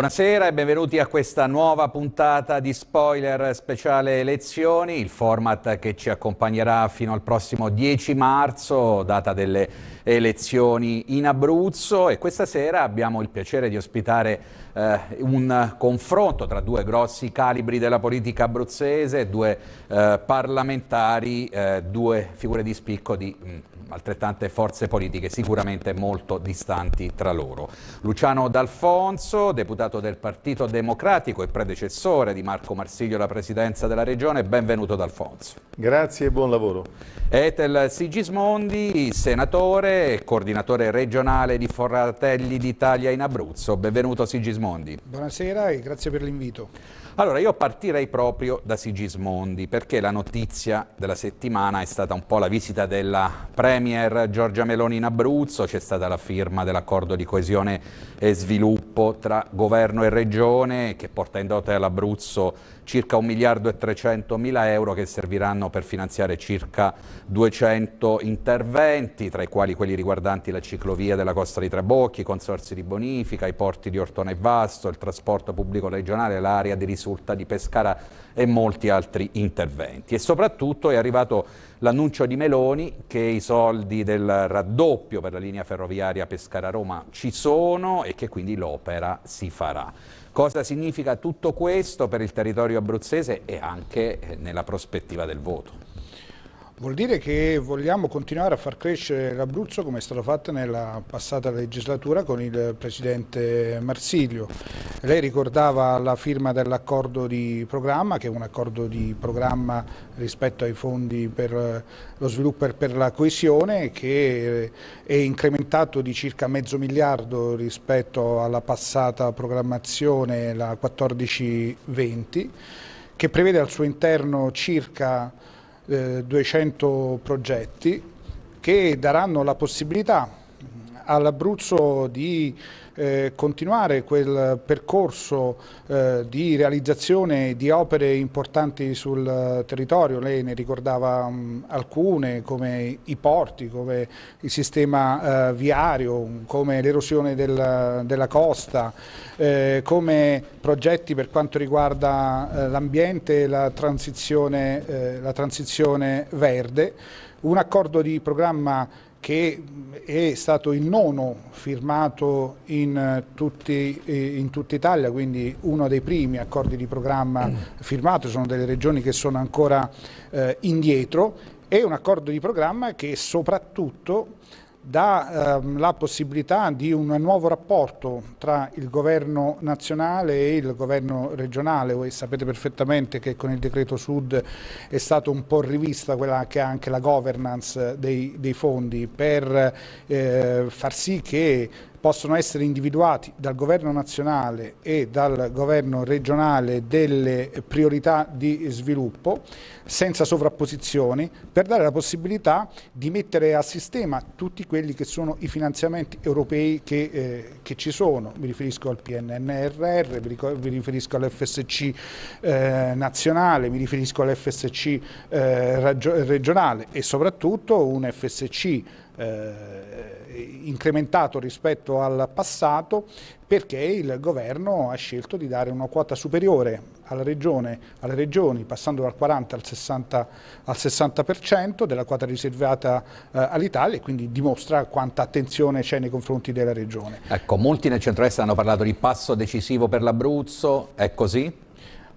Buonasera e benvenuti a questa nuova puntata di spoiler speciale elezioni, il format che ci accompagnerà fino al prossimo 10 marzo, data delle elezioni in Abruzzo e questa sera abbiamo il piacere di ospitare eh, un confronto tra due grossi calibri della politica abruzzese, due eh, parlamentari, eh, due figure di spicco di mh, mm, altrettante forze politiche sicuramente molto distanti tra loro. Luciano D'Alfonso, deputato del Partito Democratico e predecessore di Marco Marsiglio alla presidenza della Regione, benvenuto D'Alfonso. Grazie e buon lavoro. Etel Sigismondi, senatore e coordinatore regionale di Forratelli d'Italia in Abruzzo, benvenuto Sigismondi. Buonasera e grazie per l'invito. Allora io partirei proprio da Sigismondi perché la notizia della settimana è stata un po' la visita della Premier Giorgia Meloni in Abruzzo, c'è stata la firma dell'accordo di coesione e sviluppo tra governo e regione che porta in dote all'Abruzzo circa 1 miliardo e 300 mila euro che serviranno per finanziare circa 200 interventi, tra i quali quelli riguardanti la ciclovia della Costa di Trabocchi, i consorsi di bonifica, i porti di Ortona e Vasto, il trasporto pubblico regionale, l'area di risulta di Pescara e molti altri interventi. E soprattutto è arrivato l'annuncio di Meloni che i soldi del raddoppio per la linea ferroviaria Pescara-Roma ci sono e che quindi l'opera si farà. Cosa significa tutto questo per il territorio abruzzese e anche eh, nella prospettiva del voto? Vuol dire che vogliamo continuare a far crescere l'Abruzzo come è stato fatto nella passata legislatura con il Presidente Marsiglio. Lei ricordava la firma dell'accordo di programma, che è un accordo di programma rispetto ai fondi per eh, lo sviluppo e per la coesione, che eh, è incrementato di circa mezzo miliardo rispetto alla passata programmazione, la 14-20, che prevede al suo interno circa eh, 200 progetti che daranno la possibilità mm, all'Abruzzo di eh, continuare quel percorso eh, di realizzazione di opere importanti sul eh, territorio, lei ne ricordava mh, mm, alcune come i porti, come il sistema eh, viario, come l'erosione del, della costa, eh, come progetti per quanto riguarda eh, l'ambiente e la transizione, la transizione verde, un accordo di programma che mm, è stato il nono firmato in, eh, tutti, eh, in, tutta Italia, quindi uno dei primi accordi di programma mm. firmato, sono delle regioni che sono ancora eh, indietro, è un accordo di programma che soprattutto dà ehm, la possibilità di un nuovo rapporto tra il governo nazionale e il governo regionale. Voi sapete perfettamente che con il decreto Sud è stata un po' rivista quella che è anche la governance dei, dei fondi per eh, far sì che possono essere individuati dal governo nazionale e dal governo regionale delle priorità di sviluppo senza sovrapposizioni per dare la possibilità di mettere a sistema tutti quelli che sono i finanziamenti europei che, eh, che ci sono. Mi riferisco al PNRR, mi riferisco all'FSC eh, nazionale, mi riferisco all'FSC eh, regionale e soprattutto un FSC eh, incrementato rispetto al passato perché il governo ha scelto di dare una quota superiore alla regione, alle regioni, passando dal 40 al 60%, al 60 della quota riservata eh, all'Italia e quindi dimostra quanta attenzione c'è nei confronti della regione. Ecco, molti nel centro-est hanno parlato di passo decisivo per l'Abruzzo, è così?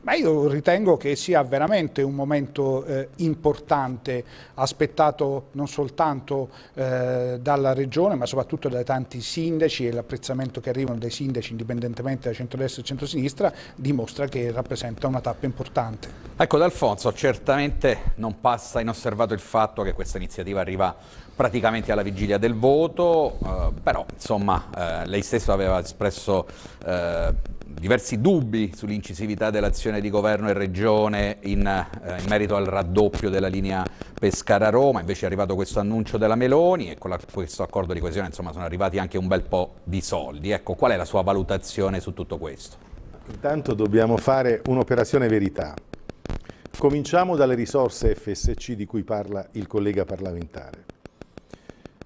Ma io ritengo che sia veramente un momento eh, importante, aspettato non soltanto eh, dalla Regione ma soprattutto da tanti sindaci e l'apprezzamento che arrivano dai sindaci indipendentemente da centrodestra e centrosinistra dimostra che rappresenta una tappa importante. Ecco D'Alfonso, certamente non passa inosservato il fatto che questa iniziativa arriva praticamente alla vigilia del voto, eh, però insomma eh, lei stesso aveva espresso eh, diversi dubbi sull'incisività dell'azione di governo e regione in, eh, in merito al raddoppio della linea Pescara-Roma, invece è arrivato questo annuncio della Meloni e con la, questo accordo di coesione insomma, sono arrivati anche un bel po' di soldi. Ecco, qual è la sua valutazione su tutto questo? Intanto dobbiamo fare un'operazione verità. Cominciamo dalle risorse FSC di cui parla il collega parlamentare.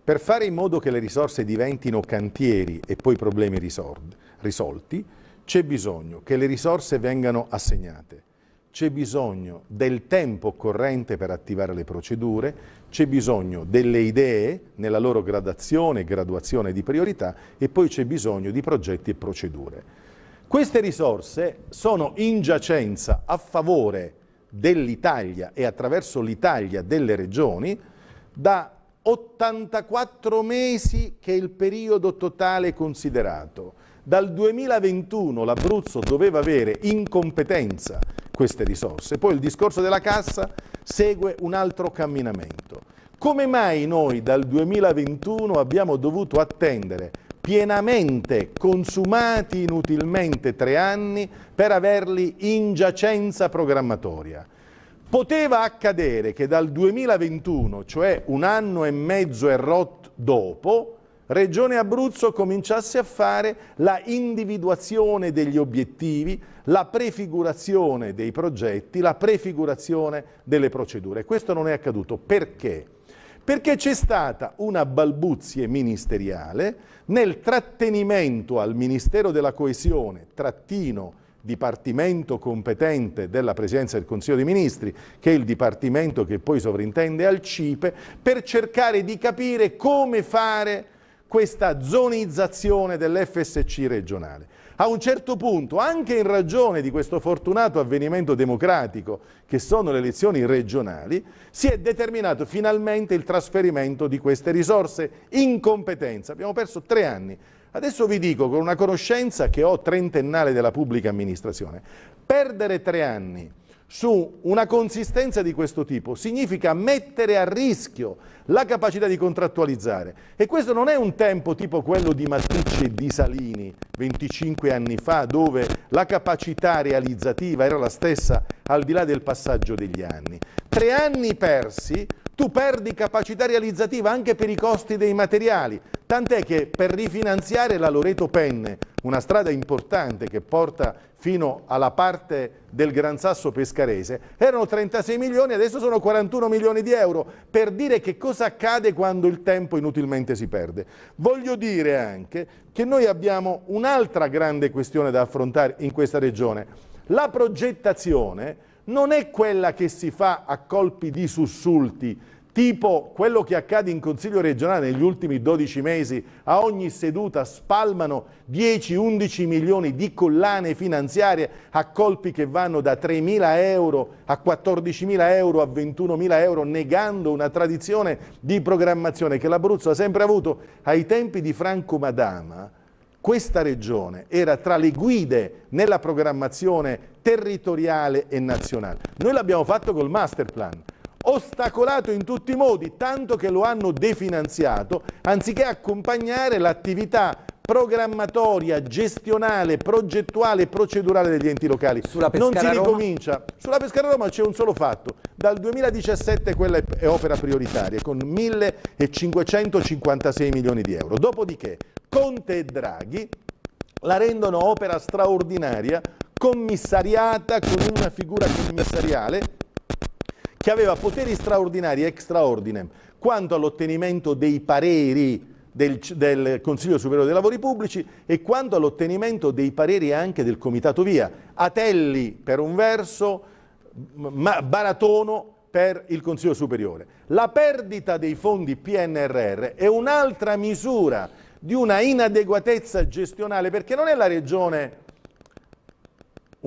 Per fare in modo che le risorse diventino cantieri e poi problemi risolti, c'è bisogno che le risorse vengano assegnate, c'è bisogno del tempo occorrente per attivare le procedure, c'è bisogno delle idee nella loro gradazione e graduazione di priorità e poi c'è bisogno di progetti e procedure. Queste risorse sono in giacenza a favore dell'Italia e attraverso l'Italia delle regioni da 84 mesi che è il periodo totale considerato dal 2021 l'Abruzzo doveva avere in competenza queste risorse. Poi il discorso della cassa segue un altro camminamento. Come mai noi dal 2021 abbiamo dovuto attendere pienamente consumati inutilmente tre anni per averli in giacenza programmatoria? Poteva accadere che dal 2021, cioè un anno e mezzo e rot dopo, Regione Abruzzo cominciasse a fare la individuazione degli obiettivi, la prefigurazione dei progetti, la prefigurazione delle procedure. Questo non è accaduto. Perché? Perché c'è stata una balbuzie ministeriale nel trattenimento al Ministero della Coesione, trattino, dipartimento competente della Presidenza del Consiglio dei Ministri, che è il dipartimento che poi sovrintende al CIPE, per cercare di capire come fare questa zonizzazione dell'FSC regionale. A un certo punto, anche in ragione di questo fortunato avvenimento democratico che sono le elezioni regionali, si è determinato finalmente il trasferimento di queste risorse in competenza. Abbiamo perso tre anni. Adesso vi dico con una conoscenza che ho trentennale della pubblica amministrazione, perdere tre anni su una consistenza di questo tipo significa mettere a rischio la capacità di contrattualizzare e questo non è un tempo tipo quello di Matrice e di Salini 25 anni fa dove la capacità realizzativa era la stessa al di là del passaggio degli anni. Tre anni persi tu perdi capacità realizzativa anche per i costi dei materiali, tant'è che per rifinanziare la Loreto Penne, una strada importante che porta fino alla parte del Gran Sasso Pescarese, erano 36 milioni, adesso sono 41 milioni di euro, per dire che cosa accade quando il tempo inutilmente si perde. Voglio dire anche che noi abbiamo un'altra grande questione da affrontare in questa regione, la progettazione non è quella che si fa a colpi di sussulti, tipo quello che accade in Consiglio regionale negli ultimi 12 mesi, a ogni seduta spalmano 10-11 milioni di collane finanziarie a colpi che vanno da 3.000 euro a 14.000 euro a 21.000 euro, negando una tradizione di programmazione che l'Abruzzo ha sempre avuto ai tempi di Franco Madama, questa regione era tra le guide nella programmazione territoriale e nazionale. Noi l'abbiamo fatto col master plan, ostacolato in tutti i modi, tanto che lo hanno definanziato, anziché accompagnare l'attività programmatoria, gestionale, progettuale e procedurale degli enti locali. Sulla non si ricomincia. Roma? Sulla Pescara Roma c'è un solo fatto. Dal 2017 quella è opera prioritaria con 1.556 milioni di euro. Dopodiché Conte e Draghi la rendono opera straordinaria, commissariata con una figura commissariale che aveva poteri straordinari e extraordinem quanto all'ottenimento dei pareri del, del, Consiglio Superiore dei Lavori Pubblici e quanto all'ottenimento dei pareri anche del Comitato Via. Atelli per un verso, Baratono per il Consiglio Superiore. La perdita dei fondi PNRR è un'altra misura di una inadeguatezza gestionale perché non è la regione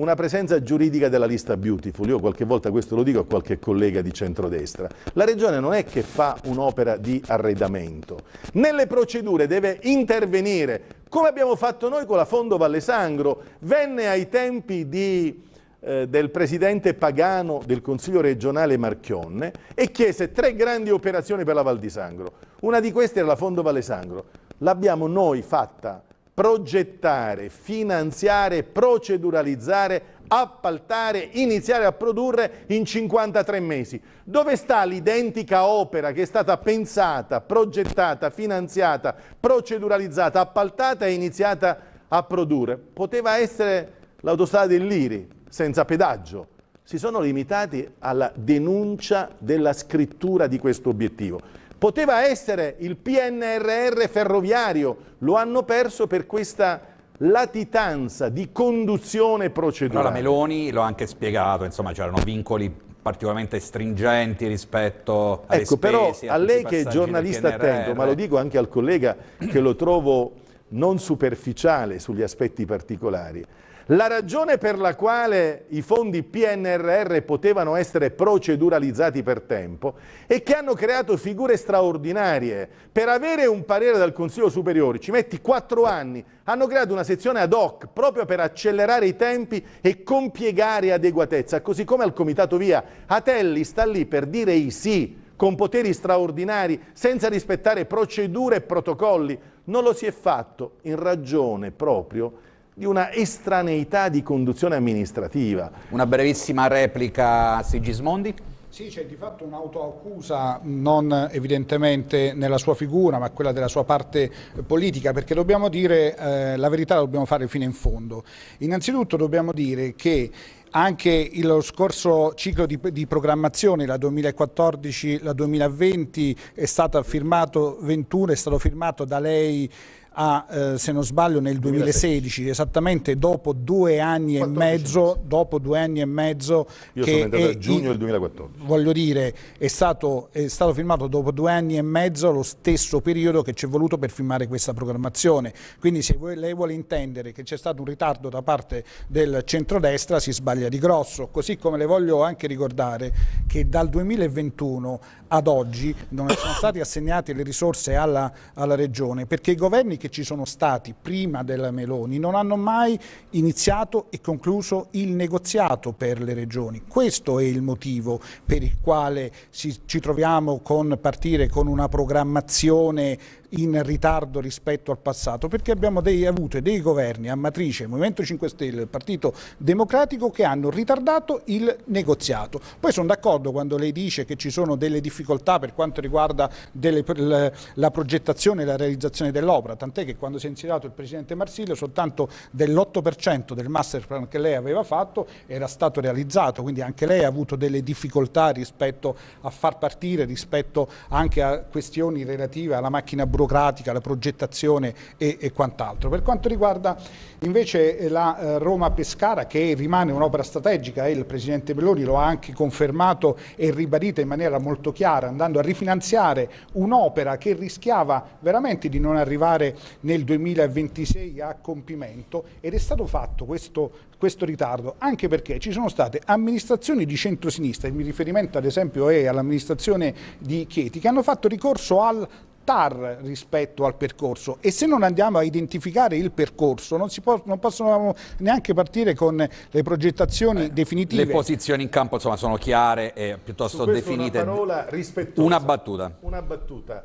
una presenza giuridica della lista Beautiful, io qualche volta questo lo dico a qualche collega di centrodestra, la Regione non è che fa un'opera di arredamento, nelle procedure deve intervenire, come abbiamo fatto noi con la Fondo Valle Sangro, venne ai tempi di eh, del presidente Pagano del Consiglio regionale Marchionne e chiese tre grandi operazioni per la Val di Sangro. Una di queste era la Fondo Valle Sangro. L'abbiamo noi fatta progettare, finanziare, proceduralizzare, appaltare, iniziare a produrre in 53 mesi. Dove sta l'identica opera che è stata pensata, progettata, finanziata, proceduralizzata, appaltata e iniziata a produrre? Poteva essere l'autostrada dell'Iri, senza pedaggio. Si sono limitati alla denuncia della scrittura di questo obiettivo. Poteva essere il PNRR ferroviario, lo hanno perso per questa latitanza di conduzione procedurale. Allora Meloni l'ha anche spiegato, insomma c'erano vincoli particolarmente stringenti rispetto alle ecco, spese, però a lei che è giornalista attento, ma lo eh. dico anche al collega che lo trovo non superficiale sugli aspetti particolari, la ragione per la quale i fondi PNRR potevano essere proceduralizzati per tempo è che hanno creato figure straordinarie. Per avere un parere dal Consiglio Superiore ci metti quattro anni. Hanno creato una sezione ad hoc proprio per accelerare i tempi e compiegare adeguatezza, così come al Comitato Via. Atelli sta lì per dire i sì con poteri straordinari, senza rispettare procedure e protocolli. Non lo si è fatto in ragione proprio di una estraneità di conduzione amministrativa. Una brevissima replica a Sigismondi. Sì, c'è di fatto un'autoaccusa non evidentemente nella sua figura, ma quella della sua parte politica, perché dobbiamo dire eh, la verità la dobbiamo fare fino in fondo. Innanzitutto dobbiamo dire che anche lo scorso ciclo di, di programmazione, la 2014-2020, è stato firmato 21, è stato firmato da lei a, eh, se non sbaglio, nel 2016, 2016. esattamente dopo due anni e mezzo, dopo due anni e mezzo... Io che sono entrato a giugno del 2014. Voglio dire, è stato, è stato firmato dopo due anni e mezzo lo stesso periodo che ci è voluto per firmare questa programmazione. Quindi se lei vuole intendere che c'è stato un ritardo da parte del centrodestra, si sbaglia di grosso. Così come le voglio anche ricordare che dal 2021 ad oggi non sono state assegnate le risorse alla, alla Regione, perché i governi che ci sono stati prima della Meloni non hanno mai iniziato e concluso il negoziato per le regioni. Questo è il motivo per il quale ci troviamo con partire con una programmazione in ritardo rispetto al passato, perché abbiamo dei, avuto dei governi a matrice Movimento 5 Stelle, Partito Democratico che hanno ritardato il negoziato. Poi sono d'accordo quando lei dice che ci sono delle difficoltà per quanto riguarda delle, la, la progettazione e la realizzazione dell'opera, tant'è che quando si è insediato il Presidente Marsilio soltanto dell'8% del master plan che lei aveva fatto era stato realizzato, quindi anche lei ha avuto delle difficoltà rispetto a far partire, rispetto anche a questioni relative alla macchina brutta burocratica, la progettazione e, e quant'altro. Per quanto riguarda invece eh, la eh, Roma-Pescara che rimane un'opera strategica e eh, il Presidente Meloni lo ha anche confermato e ribadito in maniera molto chiara andando a rifinanziare un'opera che rischiava veramente di non arrivare nel 2026 a compimento ed è stato fatto questo, questo ritardo anche perché ci sono state amministrazioni di centrosinistra, e mi riferimento ad esempio è all'amministrazione di Chieti, che hanno fatto ricorso al TAR rispetto al percorso e se non andiamo a identificare il percorso non, può, non possono neanche partire con le progettazioni eh, definitive. Le posizioni in campo insomma, sono chiare e piuttosto definite. Una parola rispettosa. Una battuta. Una battuta.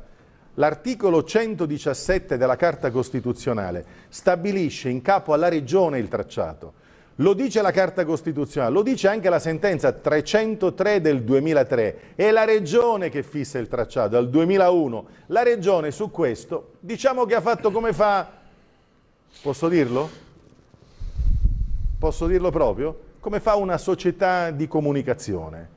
L'articolo 117 della Carta Costituzionale stabilisce in capo alla Regione il tracciato. Lo dice la Carta Costituzionale, lo dice anche la sentenza 303 del 2003. È la Regione che fissa il tracciato, dal 2001. La Regione su questo, diciamo che ha fatto come fa... Posso dirlo? Posso dirlo proprio? Come fa una società di comunicazione.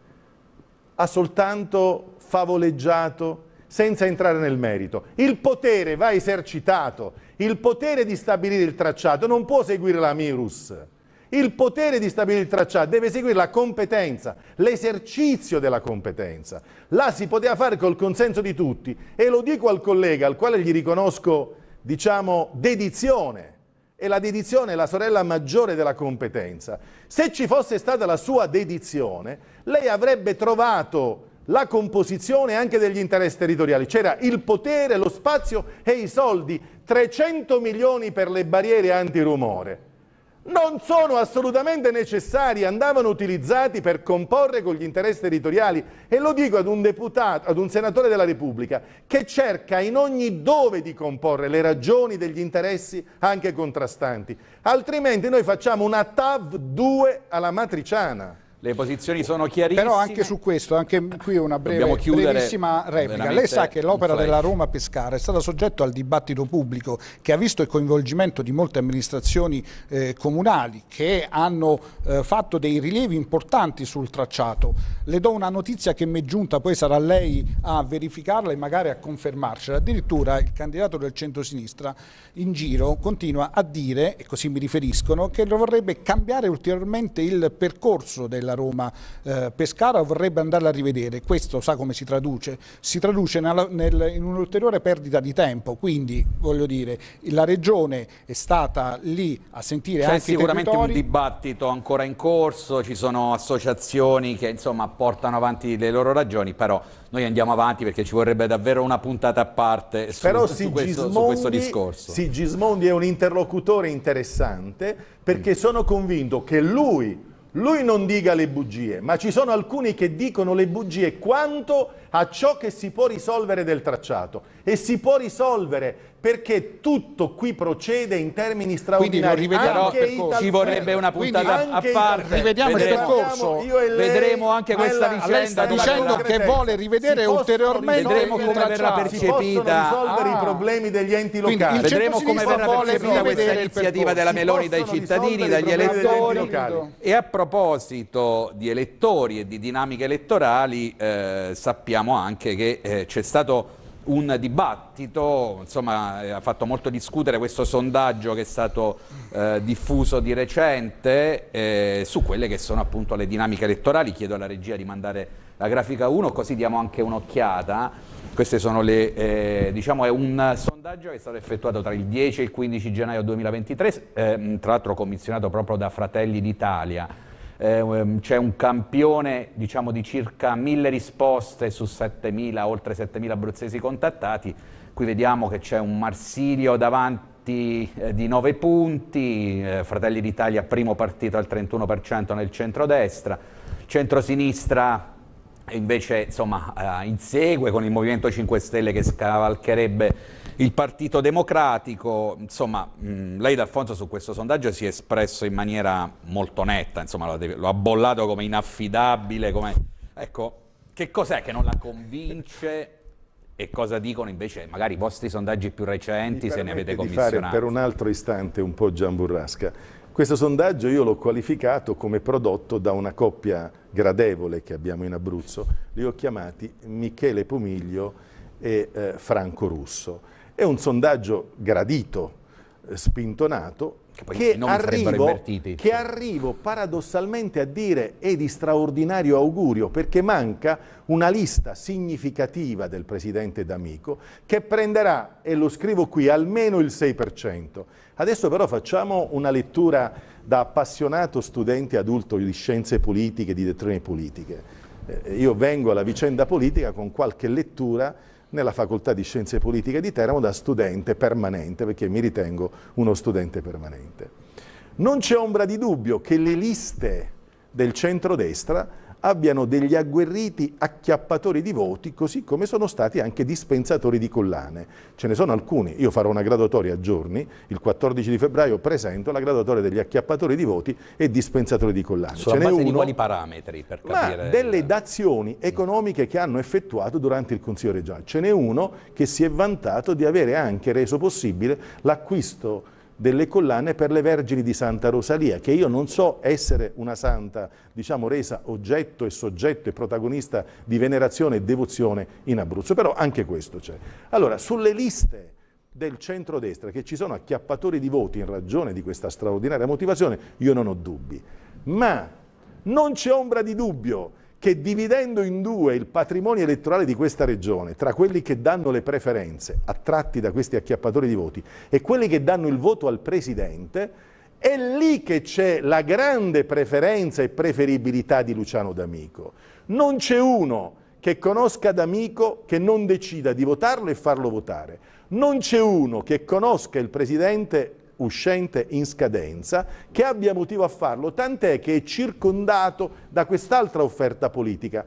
Ha soltanto favoleggiato senza entrare nel merito. Il potere va esercitato, il potere di stabilire il tracciato non può seguire la Mirus. Il potere di stabilire il tracciato deve seguire la competenza, l'esercizio della competenza. Là si poteva fare col consenso di tutti e lo dico al collega al quale gli riconosco, diciamo, dedizione e la dedizione è la sorella maggiore della competenza. Se ci fosse stata la sua dedizione, lei avrebbe trovato la composizione anche degli interessi territoriali. C'era il potere, lo spazio e i soldi, 300 milioni per le barriere antirumore non sono assolutamente necessari, andavano utilizzati per comporre con gli interessi territoriali. E lo dico ad un deputato, ad un senatore della Repubblica, che cerca in ogni dove di comporre le ragioni degli interessi anche contrastanti. Altrimenti noi facciamo una TAV 2 alla matriciana. Le posizioni sono chiarissime. Però anche su questo, anche qui una breve, brevissima replica. Lei sa che l'opera della Roma Pescara è stata soggetta al dibattito pubblico che ha visto il coinvolgimento di molte amministrazioni eh, comunali che hanno eh, fatto dei rilievi importanti sul tracciato. Le do una notizia che mi è giunta, poi sarà lei a verificarla e magari a confermarcela. Addirittura il candidato del centrosinistra in giro continua a dire, e così mi riferiscono, che vorrebbe cambiare ulteriormente il percorso della della Roma-Pescara, eh, vorrebbe andarla a rivedere. Questo sa come si traduce? Si traduce nel, nel, in un'ulteriore perdita di tempo, quindi voglio dire, la Regione è stata lì a sentire C'è sicuramente un dibattito ancora in corso, ci sono associazioni che insomma portano avanti le loro ragioni, però noi andiamo avanti perché ci vorrebbe davvero una puntata a parte su, Però su, questo, su questo, discorso. Sigismondi è un interlocutore interessante perché mm. sono convinto che lui lui non dica le bugie, ma ci sono alcuni che dicono le bugie quanto a ciò che si può risolvere del tracciato e si può risolvere perché tutto qui procede in termini straordinari. Quindi lo rivediamo, ci vorrebbe una puntata Quindi, a parte. Rivediamo il percorso, vedremo anche questa alla, vicenda. Alla dicendo che vuole rivedere ulteriormente vedremo come verrà percepita. risolvere ah. i problemi degli enti Quindi, locali. Vedremo come verrà percepita questa iniziativa della Meloni dai cittadini, dagli elettori. E a proposito di elettori e di dinamiche elettorali, eh, sappiamo anche che eh, c'è stato un dibattito, insomma eh, ha fatto molto discutere questo sondaggio che è stato eh, diffuso di recente eh, su quelle che sono appunto le dinamiche elettorali, chiedo alla regia di mandare la grafica 1 così diamo anche un'occhiata. Queste sono le, eh, diciamo è un sondaggio che è stato effettuato tra il 10 e il 15 gennaio 2023, ehm, tra l'altro commissionato proprio da Fratelli d'Italia eh, c'è un campione diciamo, di circa mille risposte su 7000, oltre 7000 abruzzesi contattati, qui vediamo che c'è un Marsilio davanti eh, di 9 punti, eh, Fratelli d'Italia primo partito al 31% nel centrodestra, centrosinistra invece insomma, eh, insegue con il Movimento 5 Stelle che scavalcherebbe il Partito Democratico, insomma, mh, mm, lei D'Alfonso su questo sondaggio si è espresso in maniera molto netta, insomma, lo, lo ha bollato come inaffidabile, come... Ecco, che cos'è che non la convince e cosa dicono invece magari i vostri sondaggi più recenti se ne avete commissionati? Di fare per un altro istante un po' Gian Burrasca. Questo sondaggio io l'ho qualificato come prodotto da una coppia gradevole che abbiamo in Abruzzo, li ho chiamati Michele Pomiglio e eh, Franco Russo è un sondaggio gradito, eh, spintonato, che arrivo, che arrivo, paradossalmente a dire è di straordinario augurio perché manca una lista significativa del presidente D'Amico che prenderà, e lo scrivo qui, almeno il 6%. Adesso però facciamo una lettura da appassionato studente adulto di scienze politiche, di dottrine politiche. Eh, io vengo alla vicenda politica con qualche lettura nella facoltà di scienze politiche di Teramo da studente permanente, perché mi ritengo uno studente permanente. Non c'è ombra di dubbio che le liste del centrodestra abbiano degli agguerriti acchiappatori di voti, così come sono stati anche dispensatori di collane. Ce ne sono alcuni, io farò una graduatoria a giorni, il 14 di febbraio presento la graduatoria degli acchiappatori di voti e dispensatori di collane. Sulla Ce n'è uno, di quali parametri per capire? ma delle dazioni economiche che hanno effettuato durante il Consiglio regionale. Ce n'è uno che si è vantato di avere anche reso possibile l'acquisto delle collane per le Vergini di Santa Rosalia, che io non so essere una santa, diciamo, resa oggetto e soggetto e protagonista di venerazione e devozione in Abruzzo, però anche questo c'è. Allora, sulle liste del centrodestra, che ci sono acchiappatori di voti in ragione di questa straordinaria motivazione, io non ho dubbi. Ma non c'è ombra di dubbio che dividendo in due il patrimonio elettorale di questa regione tra quelli che danno le preferenze attratti da questi acchiappatori di voti e quelli che danno il voto al presidente, è lì che c'è la grande preferenza e preferibilità di Luciano D'Amico. Non c'è uno che conosca D'Amico che non decida di votarlo e farlo votare. Non c'è uno che conosca il presidente uscente in scadenza, che abbia motivo a farlo, tant'è che è circondato da quest'altra offerta politica.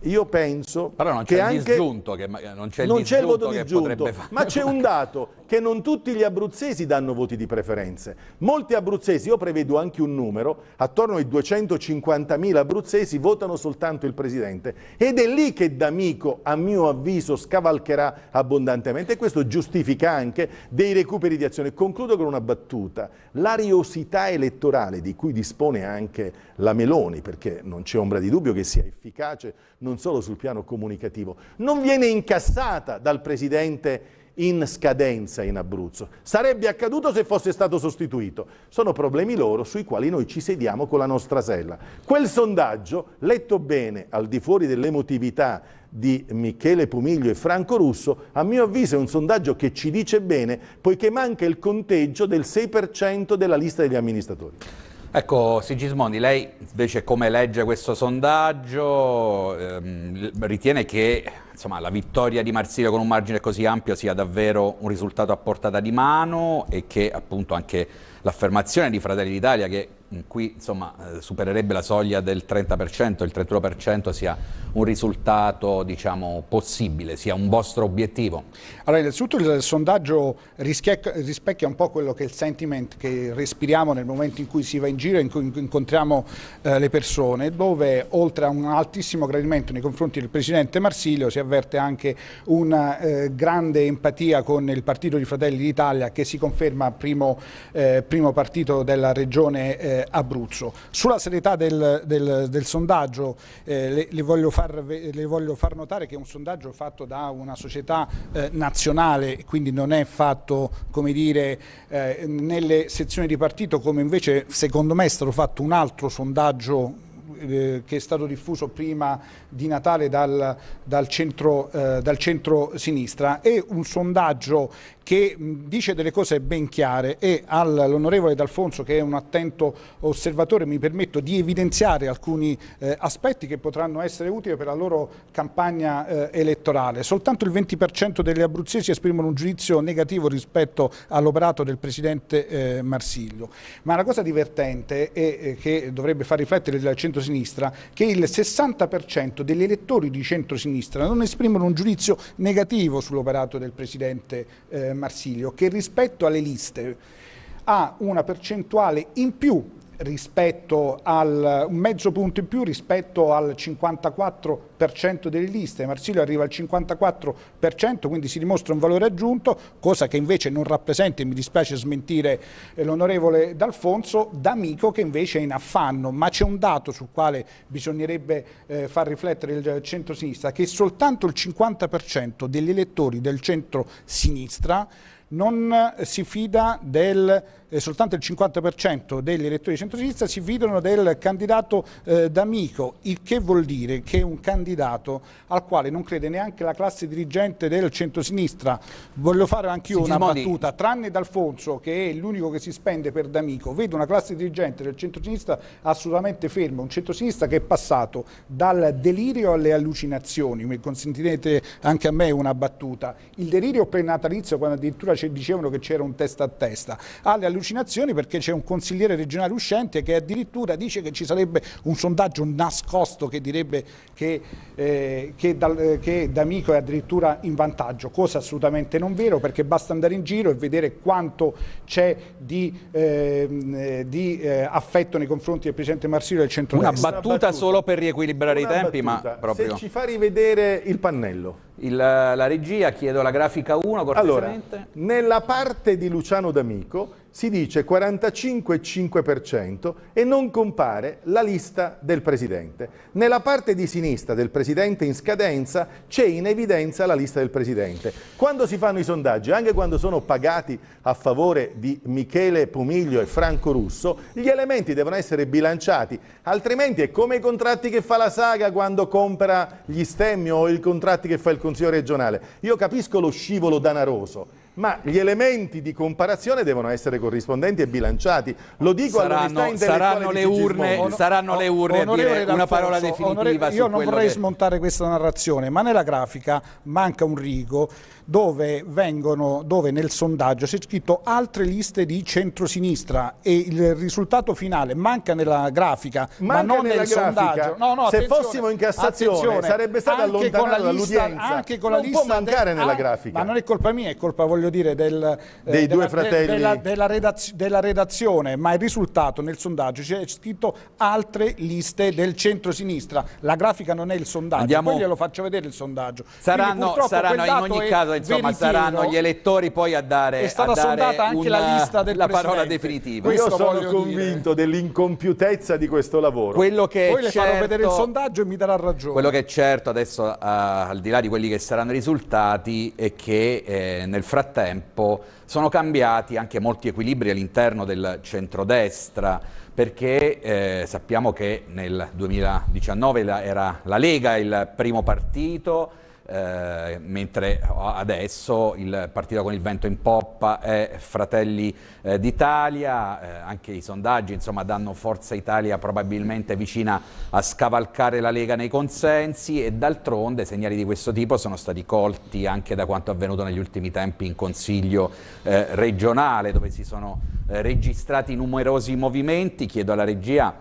Io penso Però non c'è il disgiunto, che non c'è il, disgiunto voto disgiunto, ma c'è un dato che non tutti gli abruzzesi danno voti di preferenze. Molti abruzzesi, io prevedo anche un numero, attorno ai 250.000 abruzzesi votano soltanto il presidente ed è lì che D'Amico, a mio avviso, scavalcherà abbondantemente e questo giustifica anche dei recuperi di azione. Concludo con una battuta. L'ariosità elettorale di cui dispone anche la Meloni, perché non c'è ombra di dubbio che sia efficace non solo sul piano comunicativo, non viene incassata dal presidente in scadenza in Abruzzo. Sarebbe accaduto se fosse stato sostituito. Sono problemi loro sui quali noi ci sediamo con la nostra sella. Quel sondaggio, letto bene al di fuori dell'emotività di Michele Pumiglio e Franco Russo, a mio avviso è un sondaggio che ci dice bene, poiché manca il conteggio del 6% della lista degli amministratori. Ecco, Sigismondi, lei invece come legge questo sondaggio? Ehm, ritiene che insomma, la vittoria di Marsiglia con un margine così ampio sia davvero un risultato a portata di mano e che appunto anche l'affermazione di Fratelli d'Italia che Mm, qui insomma, eh, supererebbe la soglia del 30%, il 31% sia un risultato diciamo, possibile, sia un vostro obiettivo? Allora, innanzitutto il sondaggio rispecchia un po' quello che è il sentiment che respiriamo nel momento in cui si va in giro e in cui incontriamo eh, le persone, dove oltre a un altissimo gradimento nei confronti del Presidente Marsilio si avverte anche una eh, grande empatia con il partito di Fratelli d'Italia che si conferma primo, eh, primo partito della regione eh, eh, Abruzzo. Sulla serietà del, del, del sondaggio eh, le, le, voglio far, le, voglio far, notare che è un sondaggio fatto da una società eh, nazionale, quindi non è fatto come dire, eh, nelle sezioni di partito come invece secondo me è stato fatto un altro sondaggio eh, che è stato diffuso prima di Natale dal, dal, centro, eh, dal centro-sinistra è un sondaggio che dice delle cose ben chiare e all'onorevole D'Alfonso che è un attento osservatore mi permetto di evidenziare alcuni eh, aspetti che potranno essere utili per la loro campagna eh, elettorale. Soltanto il 20% degli abruzzesi esprimono un giudizio negativo rispetto all'operato del Presidente eh, Marsiglio. Ma la cosa divertente e che dovrebbe far riflettere il centro centrosinistra che il 60% degli elettori di centrosinistra non esprimono un giudizio negativo sull'operato del Presidente eh, Marsilio, che rispetto alle liste ha una percentuale in più rispetto al, un mezzo punto in più rispetto al 54% delle liste, Marsilio arriva al 54% quindi si dimostra un valore aggiunto, cosa che invece non rappresenta, e mi dispiace smentire eh, l'onorevole D'Alfonso, D'Amico che invece è in affanno, ma c'è un dato sul quale bisognerebbe eh, far riflettere il centro-sinistra, che soltanto il 50% degli elettori del centro-sinistra non eh, si fida del eh, soltanto il 50% degli elettori di centrosinistra si fidano del candidato eh, d'amico, il che vuol dire che è un candidato al quale non crede neanche la classe dirigente del centrosinistra. Voglio fare anche io una battuta, tranne D'Alfonso che è l'unico che si spende per d'amico, vedo una classe dirigente del centrosinistra assolutamente ferma, un centrosinistra che è passato dal delirio alle allucinazioni, mi consentirete anche a me una battuta, il delirio prenatalizio quando addirittura dicevano che c'era un testa a testa, alle allucinazioni perché c'è un consigliere regionale uscente che addirittura dice che ci sarebbe un sondaggio nascosto che direbbe che, eh, che, dal, eh, che D'Amico è addirittura in vantaggio, cosa assolutamente non vero perché basta andare in giro e vedere quanto c'è di, ehm, eh, di eh, affetto nei confronti del Presidente Marsilio del centro Una battuta, solo per riequilibrare Una i tempi, battuta. ma proprio... Se ci fa rivedere il pannello. Il, la regia, chiedo la grafica 1 cortesemente. Allora, nella parte di Luciano D'Amico si dice 45,5% e non compare la lista del Presidente. Nella parte di sinistra del Presidente in scadenza c'è in evidenza la lista del Presidente. Quando si fanno i sondaggi, anche quando sono pagati a favore di Michele Pumiglio e Franco Russo, gli elementi devono essere bilanciati, altrimenti è come i contratti che fa la Saga quando compra gli stemmi o i contratti che fa il Consiglio regionale. Io capisco lo scivolo danaroso, ma gli elementi di comparazione devono essere corrispondenti e bilanciati. Lo dico saranno, saranno le urne, saranno le urne a dire una parola definitiva. Onorevole, io non vorrei che... smontare questa narrazione, ma nella grafica manca un rigo dove, vengono, dove nel sondaggio si è scritto altre liste di centrosinistra e il risultato finale manca nella grafica, manca ma non nel grafica. sondaggio. No, no, Se fossimo in Cassazione sarebbe stata allontanata dall'udienza. Anche con la non lista può mancare del, nella ah, grafica. Ma non è colpa mia, è colpa, voglio dire, del, eh, dei eh, due della, fratelli. Della, della, redaz della redazione, ma il risultato nel sondaggio c'è scritto altre liste del centrosinistra. La grafica non è il sondaggio, Andiamo... poi glielo faccio vedere il sondaggio. Saranno, Quindi, saranno in ogni caso insomma, saranno gli elettori poi a dare È stata dare sondata anche una, la lista della parola definitiva. Io sono convinto dell'incompiutezza di questo lavoro. Quello che poi le certo, farò vedere il certo- sondaggio e mi darà ragione. Quello che è certo adesso, uh, al di là di quelli che saranno i risultati, è che eh, nel frattempo sono cambiati anche molti equilibri all'interno del centrodestra perché eh, sappiamo che nel 2019 la, era la Lega il primo partito eh, mentre adesso il partito con il vento in poppa è Fratelli eh, d'Italia, eh, anche i sondaggi insomma, danno Forza Italia probabilmente vicina a scavalcare la Lega nei consensi e d'altronde segnali di questo tipo sono stati colti anche da quanto avvenuto negli ultimi tempi in Consiglio eh, regionale dove si sono eh, registrati numerosi movimenti, chiedo alla regia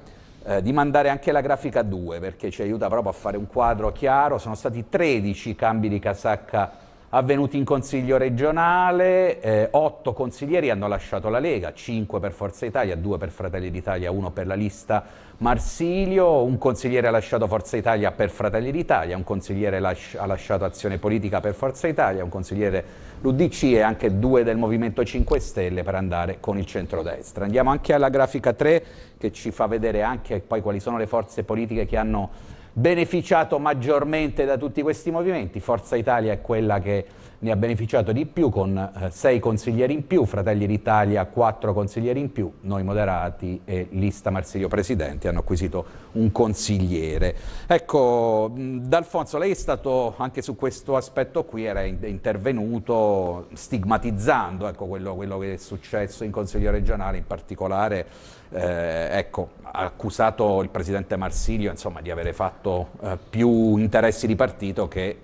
eh, di mandare anche la grafica 2 perché ci aiuta proprio a fare un quadro chiaro. Sono stati 13 cambi di casacca avvenuti in consiglio regionale, eh, 8 consiglieri hanno lasciato la Lega, 5 per Forza Italia, 2 per Fratelli d'Italia, 1 per la lista Marsilio, un consigliere ha lasciato Forza Italia per Fratelli d'Italia, un consigliere lasci- ha lasciato Azione Politica per Forza Italia, un consigliere l'Udc e anche due del Movimento 5 Stelle per andare con il centrodestra. Andiamo anche alla grafica 3 che ci fa vedere anche poi quali sono le forze politiche che hanno beneficiato maggiormente da tutti questi movimenti. Forza Italia è quella che ne ha beneficiato di più con eh, sei consiglieri in più, Fratelli d'Italia quattro consiglieri in più, noi moderati e lista Marsilio Presidente hanno acquisito un consigliere. Ecco, D'Alfonso, lei è stato anche su questo aspetto qui, era intervenuto stigmatizzando ecco, quello, quello, che è successo in Consiglio regionale, in particolare eh, ecco, ha accusato il Presidente Marsilio insomma, di avere fatto eh, più interessi di partito che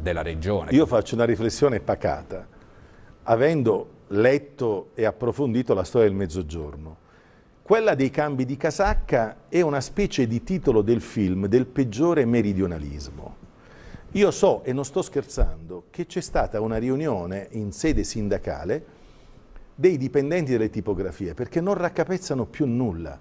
della regione. Io faccio una riflessione pacata. Avendo letto e approfondito la storia del Mezzogiorno, quella dei cambi di casacca è una specie di titolo del film del peggiore meridionalismo. Io so, e non sto scherzando, che c'è stata una riunione in sede sindacale dei dipendenti delle tipografie perché non raccapezzano più nulla.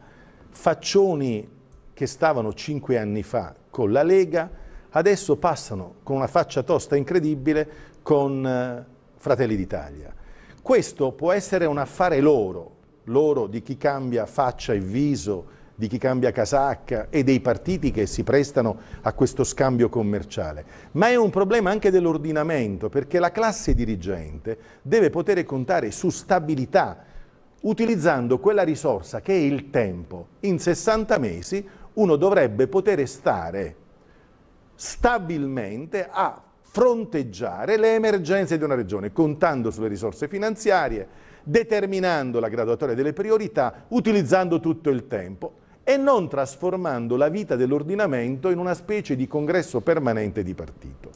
Faccioni che stavano cinque anni fa con la Lega, adesso passano con una faccia tosta incredibile con eh, Fratelli d'Italia. Questo può essere un affare loro, loro di chi cambia faccia e viso, di chi cambia casacca e dei partiti che si prestano a questo scambio commerciale, ma è un problema anche dell'ordinamento, perché la classe dirigente deve poter contare su stabilità, utilizzando quella risorsa che è il tempo. In 60 mesi uno dovrebbe poter stare stabilmente a fronteggiare le emergenze di una regione, contando sulle risorse finanziarie, determinando la graduatoria delle priorità, utilizzando tutto il tempo e non trasformando la vita dell'ordinamento in una specie di congresso permanente di partito.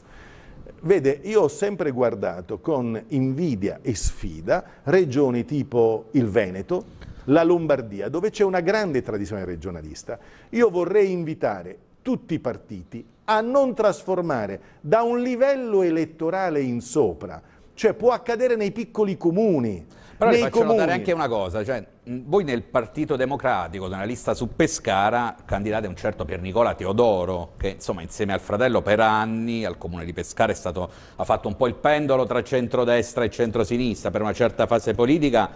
Vede, io ho sempre guardato con invidia e sfida regioni tipo il Veneto, la Lombardia, dove c'è una grande tradizione regionalista. Io vorrei invitare tutti i partiti a non trasformare da un livello elettorale in sopra, cioè può accadere nei piccoli comuni. Però nei vi faccio comuni. notare anche una cosa, cioè, voi nel Partito Democratico, nella lista su Pescara, candidate un certo Pier Nicola Teodoro, che insomma insieme al fratello per anni al comune di Pescara stato, ha fatto un po' il pendolo tra centrodestra e centrosinistra per una certa fase politica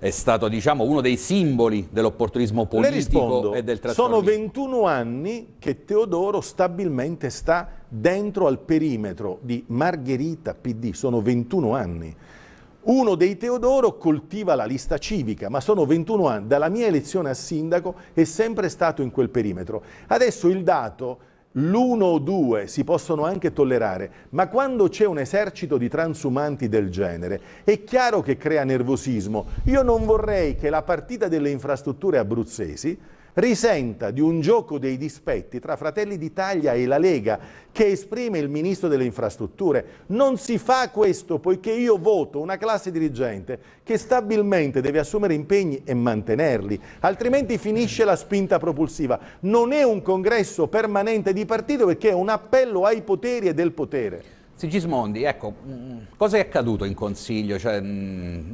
è stato diciamo, uno dei simboli dell'opportunismo politico rispondo, e del trasformismo. Sono 21 anni che Teodoro stabilmente sta dentro al perimetro di Margherita PD, sono 21 anni. Uno dei Teodoro coltiva la lista civica, ma sono 21 anni, dalla mia elezione a sindaco è sempre stato in quel perimetro. Adesso il dato l'uno o due si possono anche tollerare, ma quando c'è un esercito di transumanti del genere è chiaro che crea nervosismo. Io non vorrei che la partita delle infrastrutture abruzzesi risenta di un gioco dei dispetti tra Fratelli d'Italia e la Lega che esprime il Ministro delle Infrastrutture. Non si fa questo poiché io voto una classe dirigente che stabilmente deve assumere impegni e mantenerli, altrimenti finisce la spinta propulsiva. Non è un congresso permanente di partito perché è un appello ai poteri e del potere. Sigismondi, ecco, mm, cosa è accaduto in Consiglio? Cioè, mm,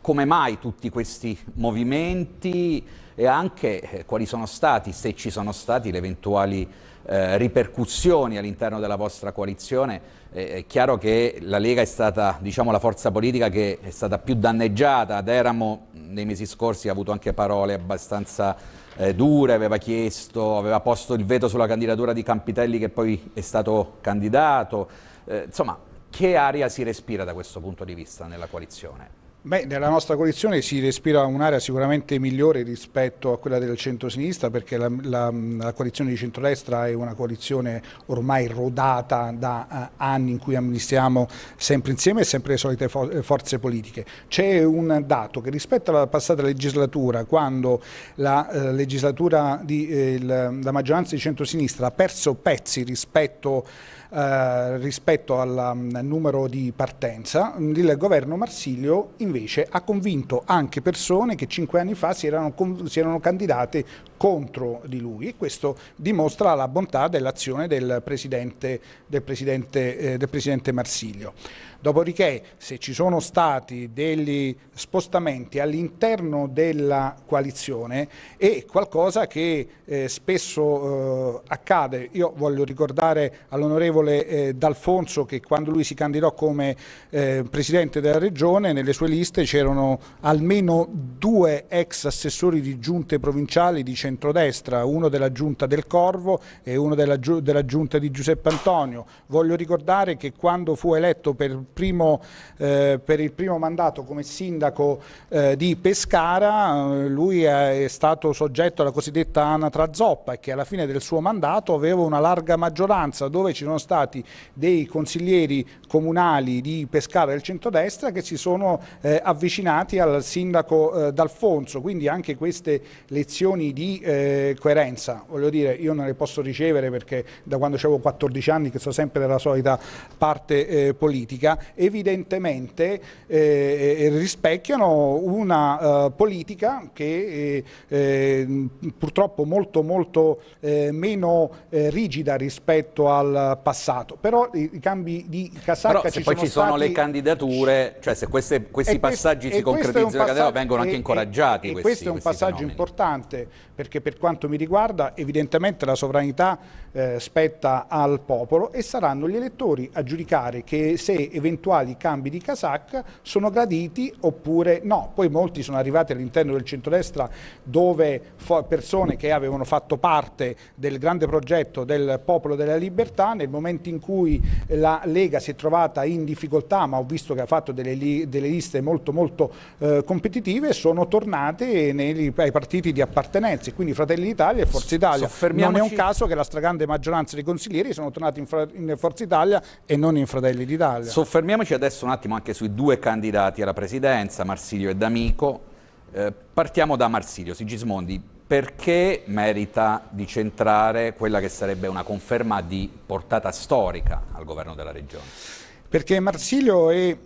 come mai tutti questi movimenti? e anche eh, quali sono stati, se ci sono stati, le eventuali eh, ripercussioni all'interno della vostra coalizione. Eh, è chiaro che la Lega è stata diciamo, la forza politica che è stata più danneggiata. Ad Eramo nei mesi scorsi ha avuto anche parole abbastanza eh, dure, aveva chiesto, aveva posto il veto sulla candidatura di Campitelli che poi è stato candidato. Eh, insomma, che aria si respira da questo punto di vista nella coalizione? Beh, nella nostra coalizione si respira un'area sicuramente migliore rispetto a quella del centro-sinistra perché la, la, la, coalizione di centrodestra è una coalizione ormai rodata da uh, anni in cui amministriamo sempre insieme e sempre le solite for forze politiche. C'è un dato che rispetto alla passata legislatura, quando la, uh, legislatura di, eh, la maggioranza di centrosinistra ha perso pezzi rispetto a eh, rispetto alla, al mm, numero di partenza, mm, il governo Marsilio invece ha convinto anche persone che cinque anni fa si erano, si erano candidate contro di lui e questo dimostra la bontà dell'azione del Presidente, del, Presidente, eh, del Presidente Marsilio. Dopodiché se ci sono stati degli spostamenti all'interno della coalizione è qualcosa che eh, spesso eh, accade. Io voglio ricordare all'onorevole eh, D'Alfonso che quando lui si candidò come eh, Presidente della Regione nelle sue liste c'erano almeno due ex assessori di giunte provinciali di centro centrodestra, uno della giunta del Corvo e uno della, della giunta di Giuseppe Antonio. Voglio ricordare che quando fu eletto per, primo, eh, per il primo mandato come sindaco eh, di Pescara, eh, lui è stato soggetto alla cosiddetta anatra zoppa e che alla fine del suo mandato aveva una larga maggioranza dove ci sono stati dei consiglieri comunali di Pescara del centrodestra che si sono eh, avvicinati al sindaco eh, D'Alfonso, quindi anche queste lezioni di eh, coerenza, voglio dire io non le posso ricevere perché da quando avevo 14 anni che sono sempre della solita parte eh, politica, evidentemente eh, eh rispecchiano una uh, politica che eh, purtroppo molto molto meno rigida rispetto al passato, però i, i cambi di casacca Però se ci poi ci sono stati... le candidature, cioè se queste, questi e passaggi e si concretizzano, passaggio, vengono anche incoraggiati. E, questi, questo è un passaggio fenomeni. importante perché perché per quanto mi riguarda evidentemente la sovranità eh, spetta al popolo e saranno gli elettori a giudicare che se eventuali cambi di casacca sono graditi oppure no. Poi molti sono arrivati all'interno del centrodestra dove persone che avevano fatto parte del grande progetto del popolo della libertà nel momento in cui la Lega si è trovata in difficoltà ma ho visto che ha fatto delle, li delle liste molto molto eh, competitive sono tornate nei, ai partiti di appartenenza quindi Fratelli d'Italia e Forza Italia. Non è un caso che la stragrande grande maggioranza dei consiglieri sono tornati in, in Forza Italia e non in Fratelli d'Italia. Soffermiamoci adesso un attimo anche sui due candidati alla presidenza, Marsilio e D'Amico. Eh, partiamo da Marsilio, Sigismondi, perché merita di centrare quella che sarebbe una conferma di portata storica al governo della regione? Perché Marsilio è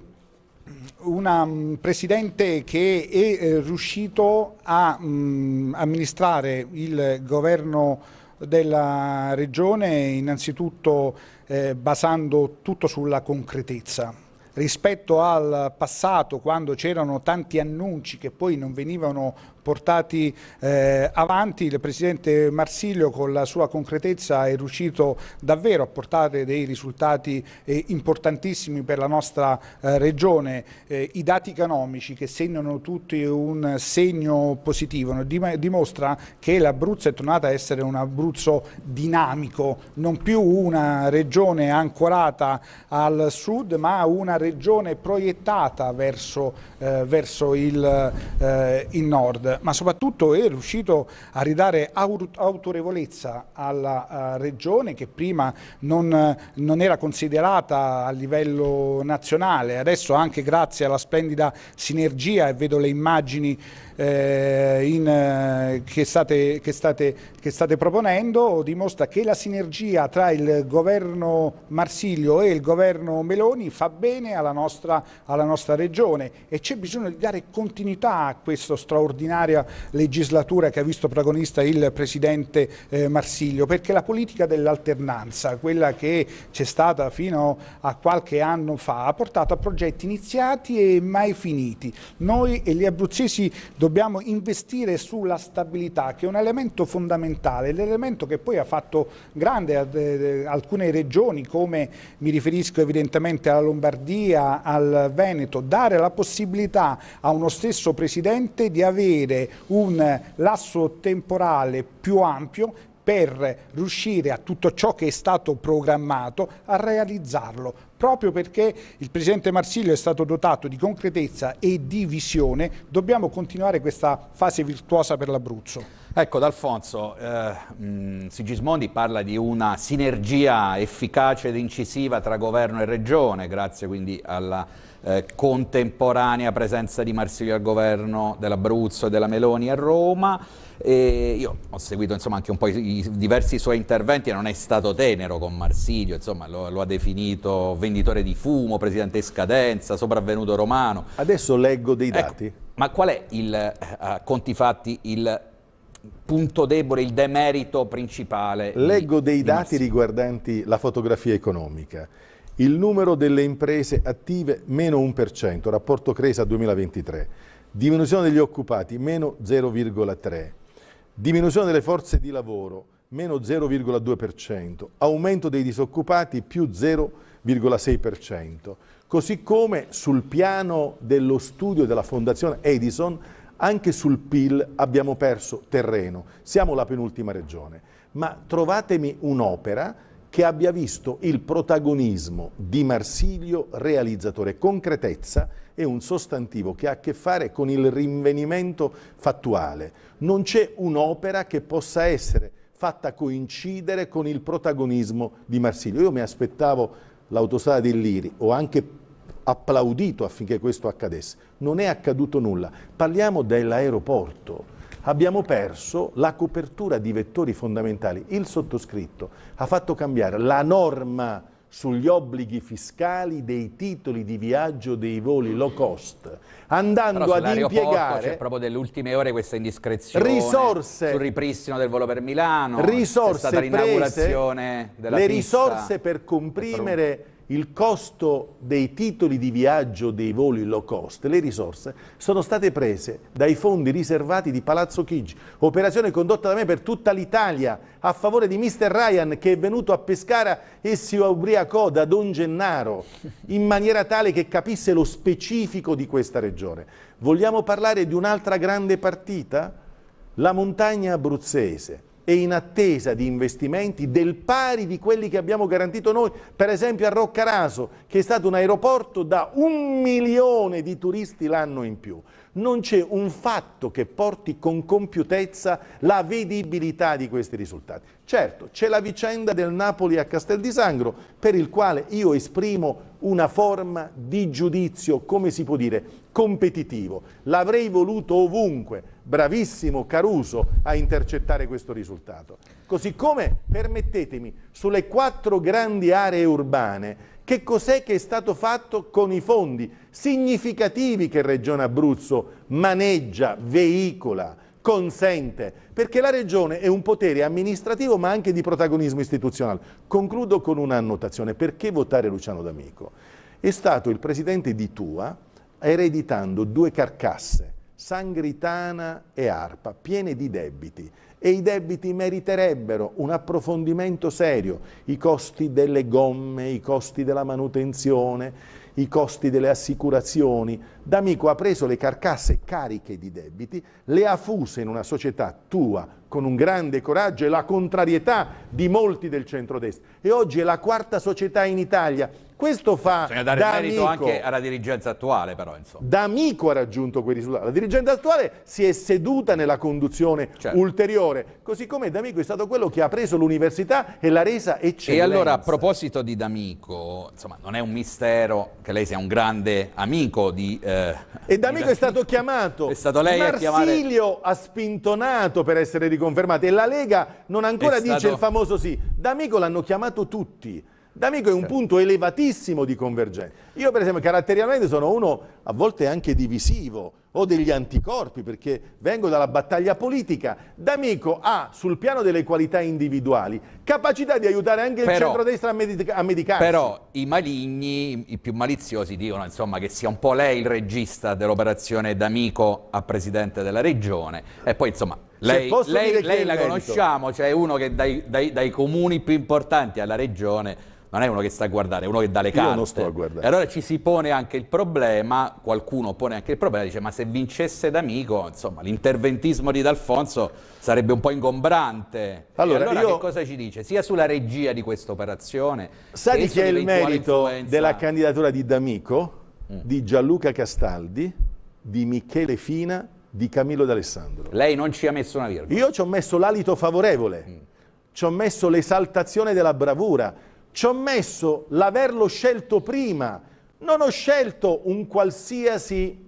un mm, presidente che è eh, riuscito a um, amministrare il governo della Regione innanzitutto eh, basando tutto sulla concretezza. Rispetto al passato, quando c'erano tanti annunci che poi non venivano portati eh, avanti. Il Presidente Marsilio con la sua concretezza è riuscito davvero a portare dei risultati eh, importantissimi per la nostra eh, regione. Eh, I dati economici che segnano tutti un segno positivo dimostra che l'Abruzzo è tornata a essere un Abruzzo dinamico, non più una regione ancorata al sud ma una regione proiettata verso, eh, verso il, eh, il nord ma soprattutto è riuscito a ridare autorevolezza alla eh, regione che prima non, non era considerata a livello nazionale, adesso anche grazie alla splendida sinergia e vedo le immagini eh, in, eh, che, state, che, state, che, state, proponendo dimostra che la sinergia tra il governo Marsiglio e il governo Meloni fa bene alla nostra, alla nostra regione e c'è bisogno di dare continuità a questa straordinaria legislatura che ha visto protagonista il Presidente eh, Marsilio perché la politica dell'alternanza, quella che c'è stata fino a qualche anno fa, ha portato a progetti iniziati e mai finiti. Noi e gli abruzzesi dobbiamo investire sulla stabilità che è un elemento fondamentale, l'elemento che poi ha fatto grande eh, eh, alcune regioni come mi riferisco evidentemente alla Lombardia, al Veneto, dare la possibilità a uno stesso Presidente di avere un lasso temporale più ampio per riuscire a tutto ciò che è stato programmato a realizzarlo, proprio perché il Presidente Marsilio è stato dotato di concretezza e di visione, dobbiamo continuare questa fase virtuosa per l'Abruzzo. Ecco, D'Alfonso, eh, Sigismondi parla di una sinergia efficace ed incisiva tra governo e regione, grazie quindi alla eh, contemporanea presenza di Marsilio al governo dell'Abruzzo e della Meloni a Roma. E io ho seguito insomma, anche un po' i, i, diversi suoi interventi e non è stato tenero con Marsilio, insomma, lo, lo, ha definito venditore di fumo, presidente scadenza, sopravvenuto romano. Adesso leggo dei ecco, dati. Ecco, ma qual è, il, eh, a conti fatti, il punto debole, il demerito principale? Leggo di, dei di dati riguardanti la fotografia economica. Il numero delle imprese attive meno 1%, rapporto Cresa 2023. Diminuzione degli occupati meno 0,3%. Diminuzione delle forze di lavoro, meno 0,2%, aumento dei disoccupati più 0,6%, così come sul piano dello studio della Fondazione Edison anche sul PIL abbiamo perso terreno, siamo la penultima regione, ma trovatemi un'opera che abbia visto il protagonismo di Marsilio realizzatore, concretezza è un sostantivo che ha a che fare con il rinvenimento fattuale. Non c'è un'opera che possa essere fatta coincidere con il protagonismo di Marsilio. Io mi aspettavo l'autostrada di Liri, ho anche applaudito affinché questo accadesse. Non è accaduto nulla. Parliamo dell'aeroporto abbiamo perso la copertura di vettori fondamentali. Il sottoscritto ha fatto cambiare la norma sugli obblighi fiscali dei titoli di viaggio dei voli low cost, andando ad impiegare... c'è proprio delle ultime ore questa indiscrezione risorse, sul ripristino del volo per Milano, risorse prese, le risorse per comprimere il costo dei titoli di viaggio dei voli low cost, le risorse, sono state prese dai fondi riservati di Palazzo Chigi, operazione condotta da me per tutta l'Italia a favore di Mr. Ryan che è venuto a Pescara e si ubriacò da Don Gennaro in maniera tale che capisse lo specifico di questa regione. Vogliamo parlare di un'altra grande partita? La montagna abruzzese e in attesa di investimenti del pari di quelli che abbiamo garantito noi, per esempio a Roccaraso, che è stato un aeroporto da un milione di turisti l'anno in più. Non c'è un fatto che porti con compiutezza la vedibilità di questi risultati. Certo, c'è la vicenda del Napoli a Castel di Sangro, per il quale io esprimo una forma di giudizio, come si può dire, competitivo. L'avrei voluto ovunque, bravissimo Caruso a intercettare questo risultato. Così come, permettetemi, sulle quattro grandi aree urbane, che cos'è che è stato fatto con i fondi significativi che Regione Abruzzo maneggia, veicola, consente, perché la Regione è un potere amministrativo ma anche di protagonismo istituzionale. Concludo con un'annotazione, perché votare Luciano D'Amico? È stato il presidente di Tua ereditando due carcasse, Sangritana e Arpa, piene di debiti e i debiti meriterebbero un approfondimento serio, i costi delle gomme, i costi della manutenzione, i costi delle assicurazioni. D'Amico ha preso le carcasse cariche di debiti, le ha fuse in una società tua con un grande coraggio e la contrarietà di molti del centrodestra. E oggi è la quarta società in Italia questo fa Bisogna dare da merito amico, anche alla dirigenza attuale, però. Insomma. Da amico ha raggiunto quei risultati. La dirigenza attuale si è seduta nella conduzione certo. ulteriore, così come D'Amico è stato quello che ha preso l'università e l'ha resa eccellente. E allora, a proposito di D'Amico, insomma, non è un mistero che lei sia un grande amico di. Eh, e D'Amico è stato chiamato. È stato lei Marsilio a chiamare... ha spintonato per essere riconfermato e la Lega non ancora è dice stato... il famoso sì. D'Amico l'hanno chiamato tutti D'Amico è un certo. punto elevatissimo di convergenza. Io per esempio caratterialmente sono uno a volte anche divisivo, ho degli anticorpi perché vengo dalla battaglia politica. D'Amico ha sul piano delle qualità individuali capacità di aiutare anche il però, centrodestra a, medic- a medicarsi. Però i maligni, i più maliziosi dicono insomma, che sia un po' lei il regista dell'operazione D'Amico a presidente della regione e poi insomma lei, lei, lei la conosciamo, cioè uno che dai, dai, dai comuni più importanti alla regione non è uno che sta a guardare, è uno che dà le carte. Io non sto a guardare. E allora ci si pone anche il problema, qualcuno pone anche il problema, dice ma se vincesse D'Amico, insomma, l'interventismo di D'Alfonso sarebbe un po' ingombrante. Allora, allora io... che cosa ci dice? Sia sulla regia di questa operazione... Sa di chi è il merito influenza... della candidatura di D'Amico, mm. di Gianluca Castaldi, di Michele Fina, di Camillo D'Alessandro? Lei non ci ha messo una virgola. Io ci ho messo l'alito favorevole. Mm. Ci ho messo l'esaltazione della bravura, ci ho messo l'averlo scelto prima, non ho scelto un qualsiasi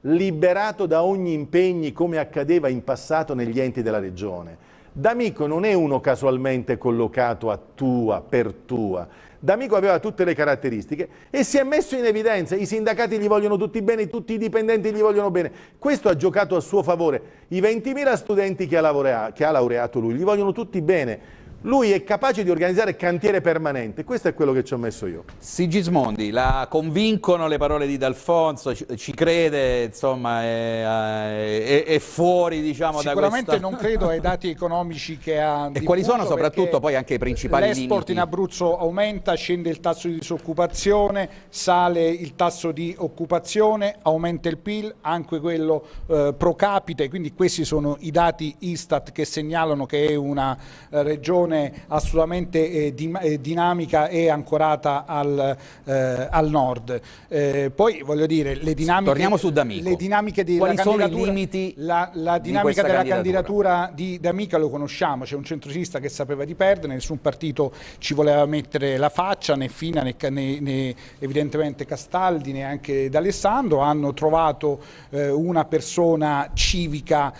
liberato da ogni impegno come accadeva in passato negli enti della regione. D'Amico non è uno casualmente collocato a tua, per tua. D'Amico aveva tutte le caratteristiche e si è messo in evidenza, i sindacati gli vogliono tutti bene, tutti i dipendenti gli vogliono bene. Questo ha giocato a suo favore. I 20.000 studenti che ha, laurea, che ha laureato lui gli vogliono tutti bene. Lui è capace di organizzare cantiere permanente, questo è quello che ci ho messo io. Sigismondi, la convincono le parole di D'Alfonso, ci, crede, insomma, è, è, è fuori diciamo, da questo. Sicuramente non credo ai dati economici che ha E quali sono soprattutto poi anche i principali L'esport in Abruzzo aumenta, scende il tasso di disoccupazione, sale il tasso di occupazione, aumenta il PIL, anche quello eh, pro capite, quindi questi sono i dati Istat che segnalano che è una eh, regione regione assolutamente eh, di, eh, dinamica e ancorata al, eh, al nord. Eh, poi voglio dire, le dinamiche, Torniamo su D'Amico. Le dinamiche di, Quali sono i limiti la, la dinamica di della candidatura? candidatura di D'Amica lo conosciamo, c'è un centrocista che sapeva di perdere, nessun partito ci voleva mettere la faccia, né Fina né, né, né evidentemente Castaldi, né anche D'Alessandro, hanno trovato eh, una persona civica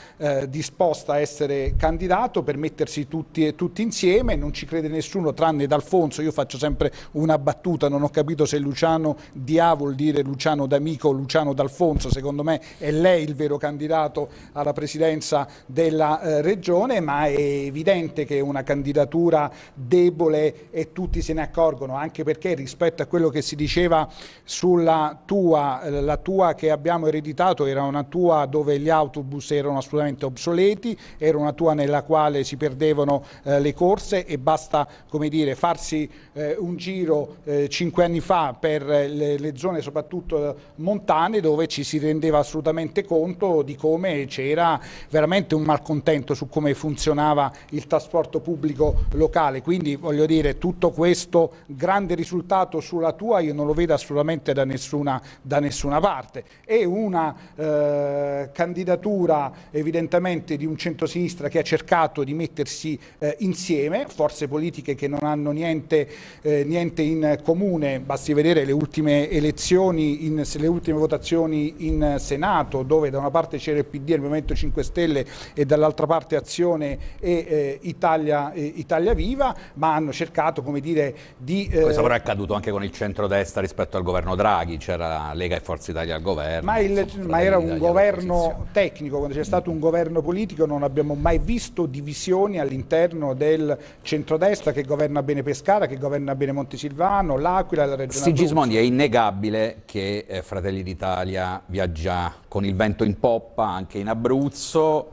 disposta a essere candidato per mettersi tutti, tutti insieme insieme, non ci crede nessuno tranne D'Alfonso, io faccio sempre una battuta, non ho capito se Luciano Dia vuol dire Luciano D'Amico o Luciano D'Alfonso, secondo me è lei il vero candidato alla presidenza della eh, regione, ma è evidente che è una candidatura debole e tutti se ne accorgono, anche perché rispetto a quello che si diceva sulla tua, eh, la tua che abbiamo ereditato era una tua dove gli autobus erano assolutamente obsoleti, era una tua nella quale si perdevano eh, le cose scorse e basta come dire, farsi eh, un giro eh, cinque anni fa per le, le, zone soprattutto eh, montane dove ci si rendeva assolutamente conto di come c'era veramente un malcontento su come funzionava il trasporto pubblico locale. Quindi voglio dire tutto questo grande risultato sulla tua io non lo vedo assolutamente da nessuna, da nessuna parte. È una eh, candidatura evidentemente di un centrosinistra che ha cercato di mettersi eh, insieme insieme, forze politiche che non hanno niente, eh, niente in comune, basti vedere le ultime elezioni, in, le ultime votazioni in Senato dove da una parte c'era il PD e il Movimento 5 Stelle e dall'altra parte Azione e eh, Italia, eh, Italia, Viva, ma hanno cercato come dire di... Eh, Questo però è accaduto anche con il centrodestra rispetto al governo Draghi, c'era Lega e Forza Italia al governo. Ma, il, insomma, ma era un governo tecnico, quando c'è stato un governo politico non abbiamo mai visto divisioni all'interno del il centrodestra che governa bene Pescara, che governa bene Montesilvano, l'Aquila, la regione Sigismondi è innegabile che eh, Fratelli d'Italia viaggia con il vento in poppa anche in Abruzzo,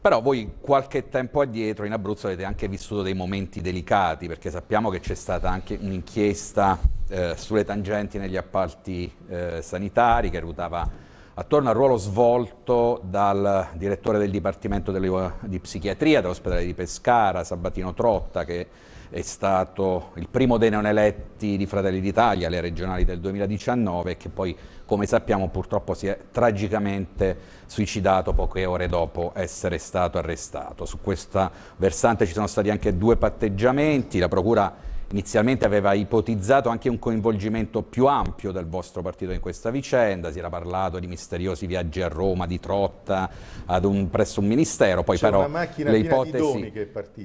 però voi qualche tempo addietro in Abruzzo avete anche vissuto dei momenti delicati perché sappiamo che c'è stata anche un'inchiesta eh, sulle tangenti negli appalti eh, sanitari che ruotava attorno al ruolo svolto dal direttore del Dipartimento di Psichiatria dell'ospedale di Pescara, Sabatino Trotta, che è stato il primo dei non eletti di Fratelli d'Italia alle regionali del 2019 e che poi, come sappiamo, purtroppo si è tragicamente suicidato poche ore dopo essere stato arrestato. Su questa versante ci sono stati anche due patteggiamenti, la procura inizialmente aveva ipotizzato anche un coinvolgimento più ampio del vostro partito in questa vicenda, si era parlato di misteriosi viaggi a Roma, di trotta un, presso un ministero, poi però le ipotesi,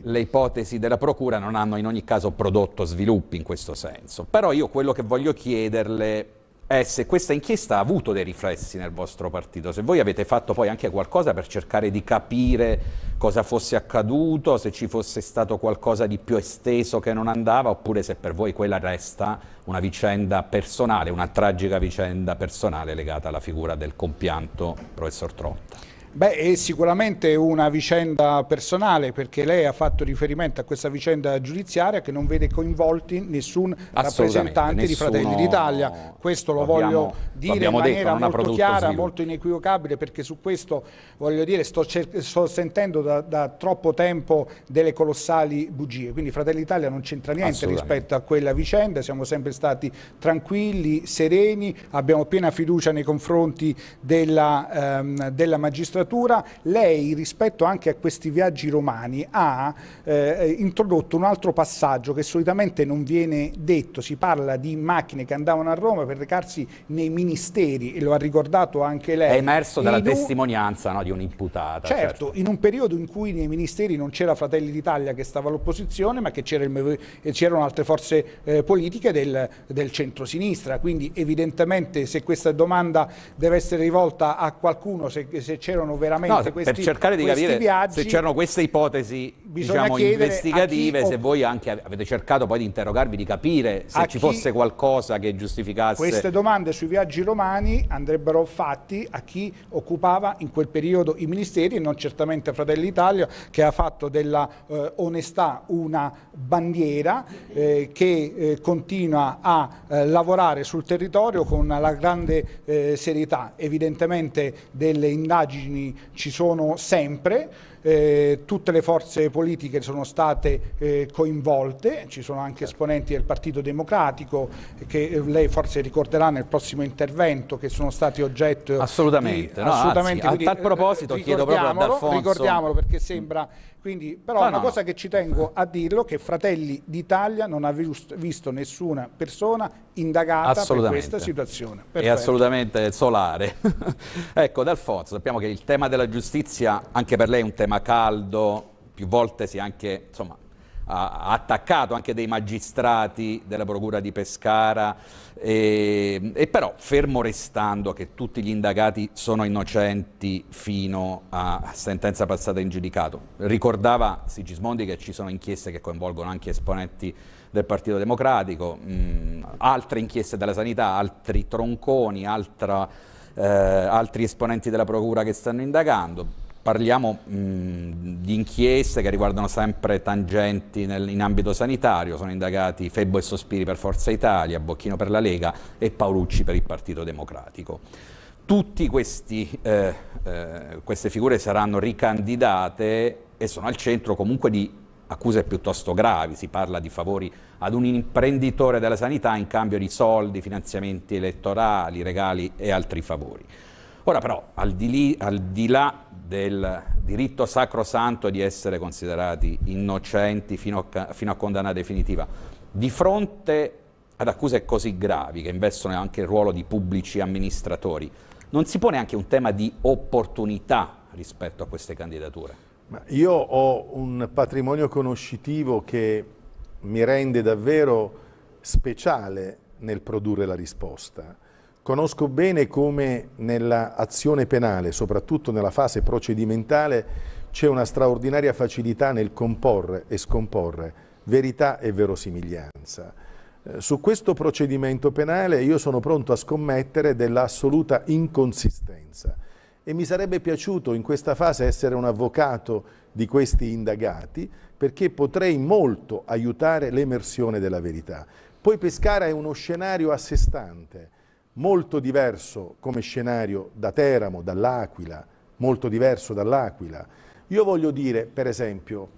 le ipotesi della Procura non hanno in ogni caso prodotto sviluppi in questo senso. Però io quello che voglio chiederle è eh, se questa inchiesta ha avuto dei riflessi nel vostro partito, se voi avete fatto poi anche qualcosa per cercare di capire cosa fosse accaduto, se ci fosse stato qualcosa di più esteso che non andava, oppure se per voi quella resta una vicenda personale, una tragica vicenda personale legata alla figura del compianto professor Trotti. Beh, è sicuramente una vicenda personale perché lei ha fatto riferimento a questa vicenda giudiziaria che non vede coinvolti nessun rappresentante di Fratelli d'Italia. Questo lo voglio dire in maniera detto, molto chiara, sviluppo. molto inequivocabile perché su questo voglio dire sto, sto sentendo da, da, troppo tempo delle colossali bugie. Quindi Fratelli d'Italia non c'entra niente rispetto a quella vicenda, siamo sempre stati tranquilli, sereni, abbiamo piena fiducia nei confronti della, ehm, della magistratura legislatura lei rispetto anche a questi viaggi romani ha eh, eh, introdotto un altro passaggio che solitamente non viene detto, si parla di macchine che andavano a Roma per recarsi nei ministeri e lo ha ricordato anche lei. È emerso dalla in testimonianza un... no, di un'imputata. Certo, certo, in un periodo in cui nei ministeri non c'era Fratelli d'Italia che stava all'opposizione ma che c'erano altre forze eh, politiche del, del centro-sinistra, quindi evidentemente se questa domanda deve essere rivolta a qualcuno, se, se c'erano veramente no, questi, per cercare di capire viaggi, se c'erano queste ipotesi diciamo, investigative, chi, se voi anche avete cercato poi di interrogarvi, di capire se ci fosse qualcosa che giustificasse. Queste domande sui viaggi romani andrebbero fatti a chi occupava in quel periodo i ministeri e non certamente Fratelli Italia che ha fatto della eh, onestà una bandiera eh, che eh, continua a eh, lavorare sul territorio con la grande eh, serietà. Evidentemente delle indagini ci sono sempre, eh, tutte le forze politiche sono state eh, coinvolte, ci sono anche certo. esponenti del Partito Democratico eh, che eh, lei forse ricorderà nel prossimo intervento che sono stati oggetto assolutamente, di, no, assolutamente anzi, a tal eh, proposito chiedo proprio ad Alfonso ricordiamolo perché sembra quindi, però no, una no, cosa che ci tengo a dirlo è che Fratelli d'Italia non ha visto, nessuna persona indagata per questa situazione. Perfetto. È assolutamente solare. ecco, Dal sappiamo che il tema della giustizia anche per lei è un tema caldo, più volte si è anche insomma, ha attaccato anche dei magistrati della Procura di Pescara e, ehm, e però, fermo restando che tutti gli indagati sono innocenti fino a sentenza passata in giudicato, ricordava Sigismondi che ci sono inchieste che coinvolgono anche esponenti del Partito Democratico, mh, mm, altre inchieste della sanità, altri tronconi, altra, eh, altri esponenti della Procura che stanno indagando parliamo mh, di inchieste che riguardano sempre tangenti nel, in ambito sanitario, sono indagati Febbo e Sospiri per Forza Italia, Bocchino per la Lega e Paolucci per il Partito Democratico. Tutte eh, eh, queste figure saranno ricandidate e sono al centro comunque di accuse piuttosto gravi, si parla di favori ad un imprenditore della sanità in cambio di soldi, finanziamenti elettorali, regali e altri favori. Ora però, al di, lì, al di là del diritto sacrosanto di essere considerati innocenti fino a, fino a condanna definitiva. Di fronte ad accuse così gravi che investono anche il ruolo di pubblici amministratori, non si pone anche un tema di opportunità rispetto a queste candidature? Ma io ho un patrimonio conoscitivo che mi rende davvero speciale nel produrre la risposta. Conosco bene come nell'azione penale, soprattutto nella fase procedimentale, c'è una straordinaria facilità nel comporre e scomporre verità e verosimiglianza. Eh, su questo procedimento penale io sono pronto a scommettere dell'assoluta inconsistenza e mi sarebbe piaciuto in questa fase essere un avvocato di questi indagati perché potrei molto aiutare l'emersione della verità. Poi Pescara è uno scenario a sé stante, molto diverso come scenario da Teramo, dall'Aquila, molto diverso dall'Aquila. Io voglio dire, per esempio,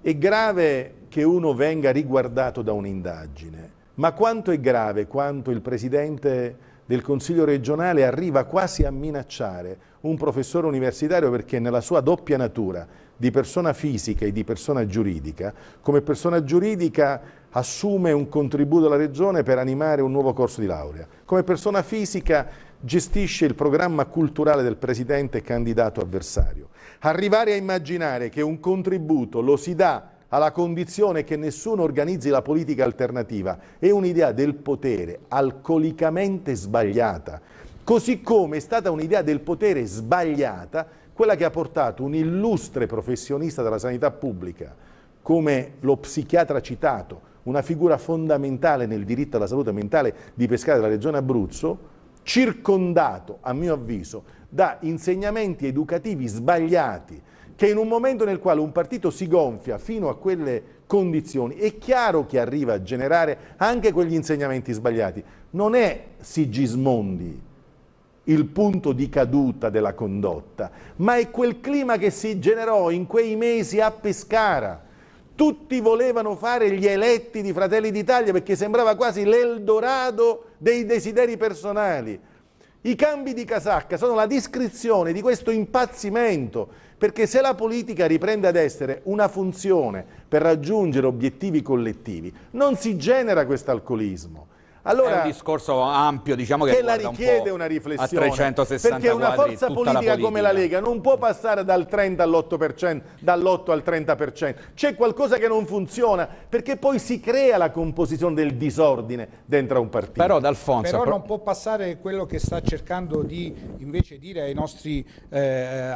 è grave che uno venga riguardato da un'indagine, ma quanto è grave quanto il Presidente del Consiglio regionale arriva quasi a minacciare un professore universitario perché nella sua doppia natura di persona fisica e di persona giuridica, come persona giuridica assume un contributo alla Regione per animare un nuovo corso di laurea, come persona fisica gestisce il programma culturale del presidente candidato avversario. Arrivare a immaginare che un contributo lo si dà alla condizione che nessuno organizzi la politica alternativa è un'idea del potere alcolicamente sbagliata, così come è stata un'idea del potere sbagliata quella che ha portato un illustre professionista della sanità pubblica, come lo psichiatra citato, una figura fondamentale nel diritto alla salute mentale di Pescara della regione Abruzzo, circondato, a mio avviso, da insegnamenti educativi sbagliati, che in un momento nel quale un partito si gonfia fino a quelle condizioni, è chiaro che arriva a generare anche quegli insegnamenti sbagliati. Non è Sigismondi il punto di caduta della condotta, ma è quel clima che si generò in quei mesi a Pescara. Tutti volevano fare gli eletti di Fratelli d'Italia perché sembrava quasi l'Eldorado dei desideri personali. I cambi di casacca sono la descrizione di questo impazzimento, perché se la politica riprende ad essere una funzione per raggiungere obiettivi collettivi, non si genera questo alcolismo allora, è un discorso ampio, diciamo che, che la richiede un una riflessione. A 360 perché una quadri, forza politica, politica, come la Lega non può passare dal 30 all'8%, dall'8 al 30%. C'è qualcosa che non funziona perché poi si crea la composizione del disordine dentro un partito. Però D'Alfonso Però non può passare quello che sta cercando di invece dire ai nostri, eh,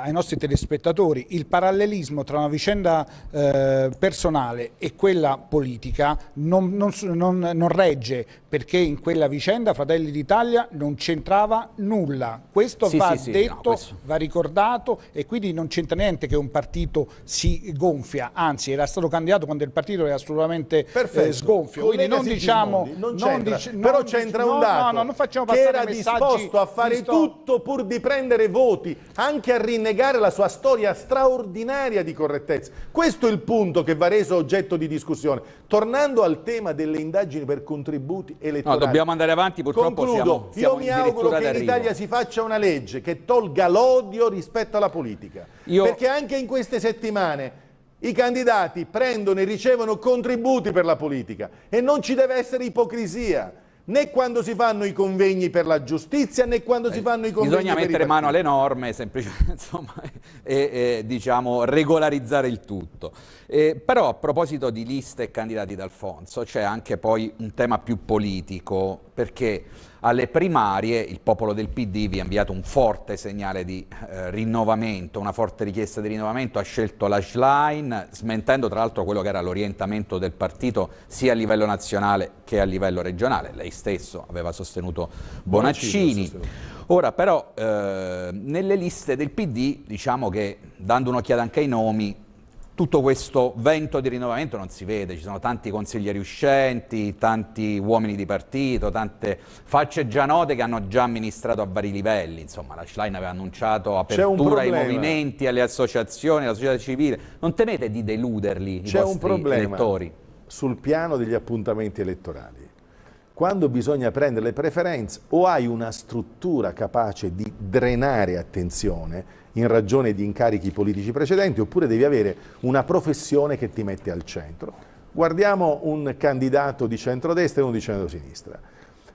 ai nostri telespettatori, il parallelismo tra una vicenda eh, personale e quella politica non, non, non, non regge perché in quella vicenda Fratelli d'Italia non c'entrava nulla. Questo sì, va sì, detto, sì, no, questo. va ricordato e quindi non c'entra niente che un partito si gonfia, anzi era stato candidato quando il partito era assolutamente eh, sgonfio. Collega quindi non diciamo... Non non dici, però c'entra un dato. No, no, non facciamo passare che era disposto a fare sto... tutto pur di prendere voti, anche a rinnegare la sua storia straordinaria di correttezza. Questo è il punto che va reso oggetto di discussione. Tornando al tema delle indagini per contributi elettorali. No, dobbiamo andare avanti, purtroppo Concludo. siamo, siamo Io mi auguro che in Italia si faccia una legge che tolga l'odio rispetto alla politica. Io... Perché anche in queste settimane i candidati prendono e ricevono contributi per la politica e non ci deve essere ipocrisia né quando si fanno i convegni per la giustizia, né quando eh, si fanno i convegni per Bisogna mettere mano alle norme, semplicemente, insomma, e, e diciamo, regolarizzare il tutto. Eh, però a proposito di liste e candidati d'Alfonso, c'è anche poi un tema più politico, perché alle primarie il popolo del PD vi ha inviato un forte segnale di eh, rinnovamento, una forte richiesta di rinnovamento, ha scelto la Schlein, smentendo tra l'altro quello che era l'orientamento del partito sia a livello nazionale che a livello regionale. Lei stesso aveva sostenuto Bonaccini. Bonaccini Ora però eh, nelle liste del PD diciamo che dando un'occhiata anche ai nomi tutto questo vento di rinnovamento non si vede, ci sono tanti consiglieri uscenti, tanti uomini di partito, tante facce già note che hanno già amministrato a vari livelli, insomma la Schlein aveva annunciato apertura ai movimenti, alle associazioni, alla società civile, non temete di deluderli C'è un problema elettori? sul piano degli appuntamenti elettorali. Quando bisogna prendere le preferenze o hai una struttura capace di drenare attenzione, in ragione di incarichi politici precedenti, oppure devi avere una professione che ti mette al centro. Guardiamo un candidato di centrodestra e uno di centrosinistra.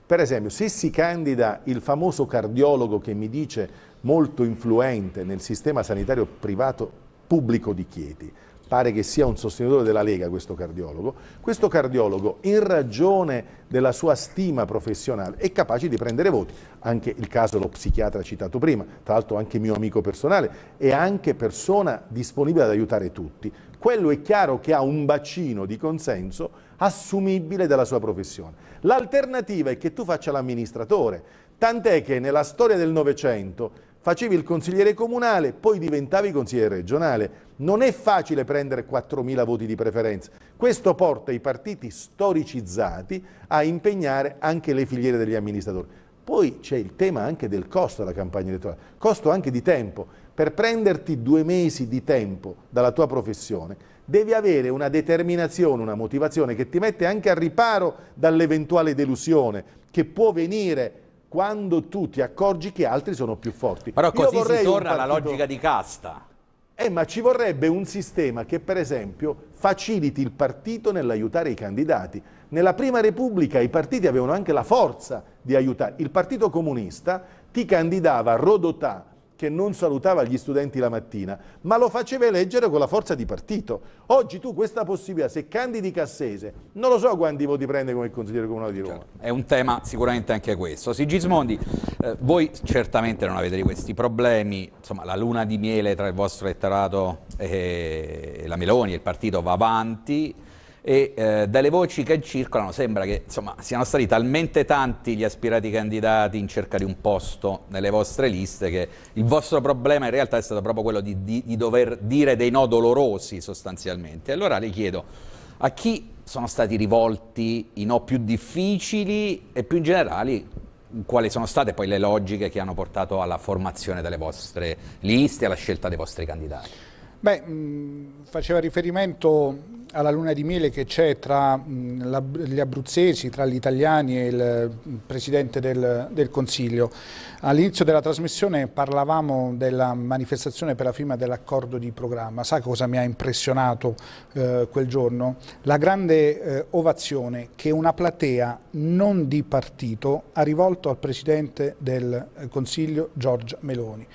Per esempio, se si candida il famoso cardiologo che mi dice molto influente nel sistema sanitario privato pubblico di Chieti, pare che sia un sostenitore della Lega questo cardiologo, questo cardiologo in ragione della sua stima professionale è capace di prendere voti, anche il caso lo psichiatra citato prima, tra l'altro anche mio amico personale è anche persona disponibile ad aiutare tutti, quello è chiaro che ha un bacino di consenso assumibile dalla sua professione. L'alternativa è che tu faccia l'amministratore, tant'è che nella storia del Novecento facevi il consigliere comunale, poi diventavi consigliere regionale. Non è facile prendere 4.000 voti di preferenza. Questo porta i partiti storicizzati a impegnare anche le filiere degli amministratori. Poi c'è il tema anche del costo della campagna elettorale, costo anche di tempo. Per prenderti due mesi di tempo dalla tua professione, devi avere una determinazione, una motivazione che ti mette anche al riparo dall'eventuale delusione che può venire quando tu ti accorgi che altri sono più forti. Però così si torna alla logica di casta. Eh, ma ci vorrebbe un sistema che, per esempio, faciliti il partito nell'aiutare i candidati. Nella Prima Repubblica i partiti avevano anche la forza di aiutare. Il Partito Comunista ti candidava Rodotà che non salutava gli studenti la mattina, ma lo faceva eleggere con la forza di partito. Oggi tu questa possibilità, se candidi Cassese, non lo so quanti voti prende come consigliere comunale di Roma. Certo, è un tema sicuramente anche questo. Sigismondi, eh, voi certamente non avete di questi problemi, insomma la luna di miele tra il vostro letterato e la Meloni e il partito va avanti, e eh, dalle voci che circolano sembra che insomma, siano stati talmente tanti gli aspirati candidati in cerca di un posto nelle vostre liste che il vostro problema in realtà è stato proprio quello di, di, di dover dire dei no dolorosi sostanzialmente. Allora le chiedo a chi sono stati rivolti i no più difficili e più in generale quali sono state poi le logiche che hanno portato alla formazione delle vostre liste, alla scelta dei vostri candidati? Beh, mh, mm, faceva riferimento alla luna di miele che c'è tra mh, mm, la, gli abruzzesi, tra gli italiani e il mh, mm, Presidente del, del Consiglio. All'inizio della trasmissione parlavamo della manifestazione per la firma dell'accordo di programma. Sa cosa mi ha impressionato eh, quel giorno? La grande eh, ovazione che una platea non di partito ha rivolto al Presidente del eh, Consiglio Giorgia Meloni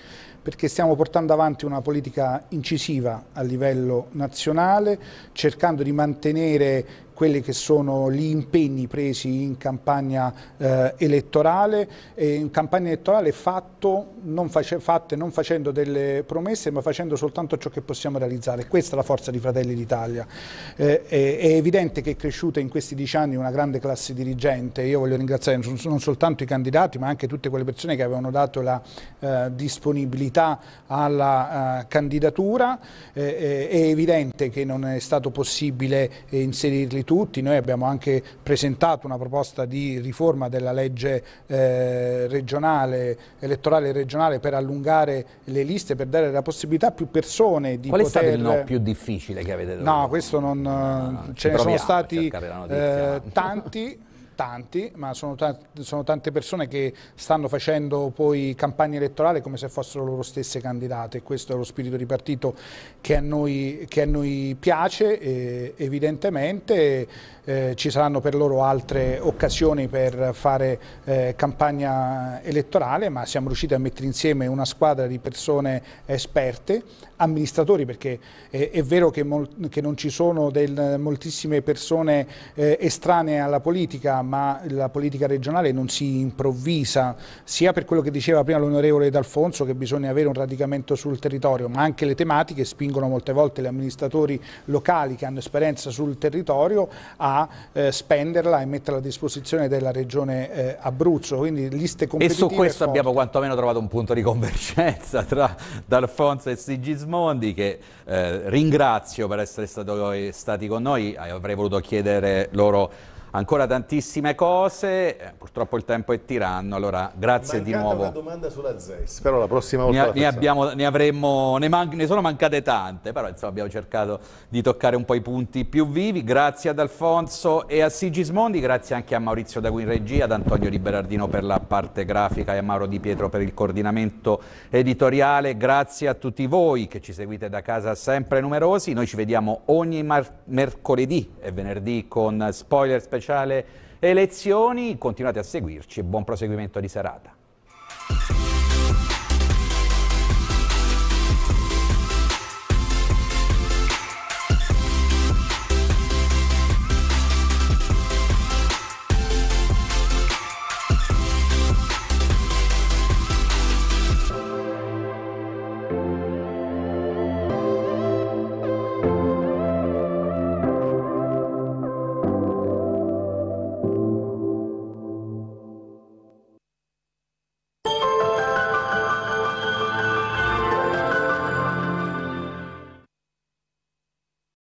perché stiamo portando avanti una politica incisiva a livello nazionale, cercando di mantenere quelli che sono gli impegni presi in campagna eh, elettorale, e in campagna elettorale fatto, non face, fatte non facendo delle promesse ma facendo soltanto ciò che possiamo realizzare. Questa è la forza di Fratelli d'Italia. Eh, è, è, evidente che è cresciuta in questi dieci anni una grande classe dirigente, io voglio ringraziare non, non soltanto i candidati ma anche tutte quelle persone che avevano dato la eh, disponibilità alla eh, candidatura, eh, eh, è evidente che non è stato possibile inserirli tutti tutti, noi abbiamo anche presentato una proposta di riforma della legge eh, regionale, elettorale regionale per allungare le liste, per dare la possibilità a più persone di Qual poter... Qual è stato il no più difficile che avete dovuto? No, questo non... No, ah, no, ce ne sono stati eh, tanti... tanti, ma sono, sono, tante persone che stanno facendo poi campagna elettorale come se fossero loro stesse candidate, questo è lo spirito di partito che a noi, che a noi piace, e evidentemente eh, ci saranno per loro altre occasioni per fare eh, campagna elettorale, ma siamo riusciti a mettere insieme una squadra di persone esperte, amministratori, perché eh, è vero che, che, non ci sono del, moltissime persone eh, estranee alla politica, ma la politica regionale non si improvvisa, sia per quello che diceva prima l'onorevole D'Alfonso che bisogna avere un radicamento sul territorio, ma anche le tematiche spingono molte volte gli amministratori locali che hanno esperienza sul territorio a eh, spenderla e metterla a disposizione della regione eh, Abruzzo, quindi liste competitive. E su questo abbiamo quantomeno trovato un punto di convergenza tra D'Alfonso e Sigismondi che eh, ringrazio per essere stato, stati con noi, avrei voluto chiedere loro ancora tantissime cose, eh, purtroppo il tempo è tiranno, allora grazie Mancata di nuovo. una domanda sulla ZES, però la prossima volta ne, ne, abbiamo, ne, avremmo, ne, man, ne sono mancate tante, però insomma, abbiamo cercato di toccare un po' i punti più vivi, grazie ad Alfonso e a Sigismondi, grazie anche a Maurizio Daguin regia, ad Antonio Liberardino per la parte grafica e a Mauro Di Pietro per il coordinamento editoriale, grazie a tutti voi che ci seguite da casa sempre numerosi, noi ci vediamo ogni mercoledì e venerdì con spoiler special speciale elezioni. Continuate a seguirci e buon proseguimento di serata.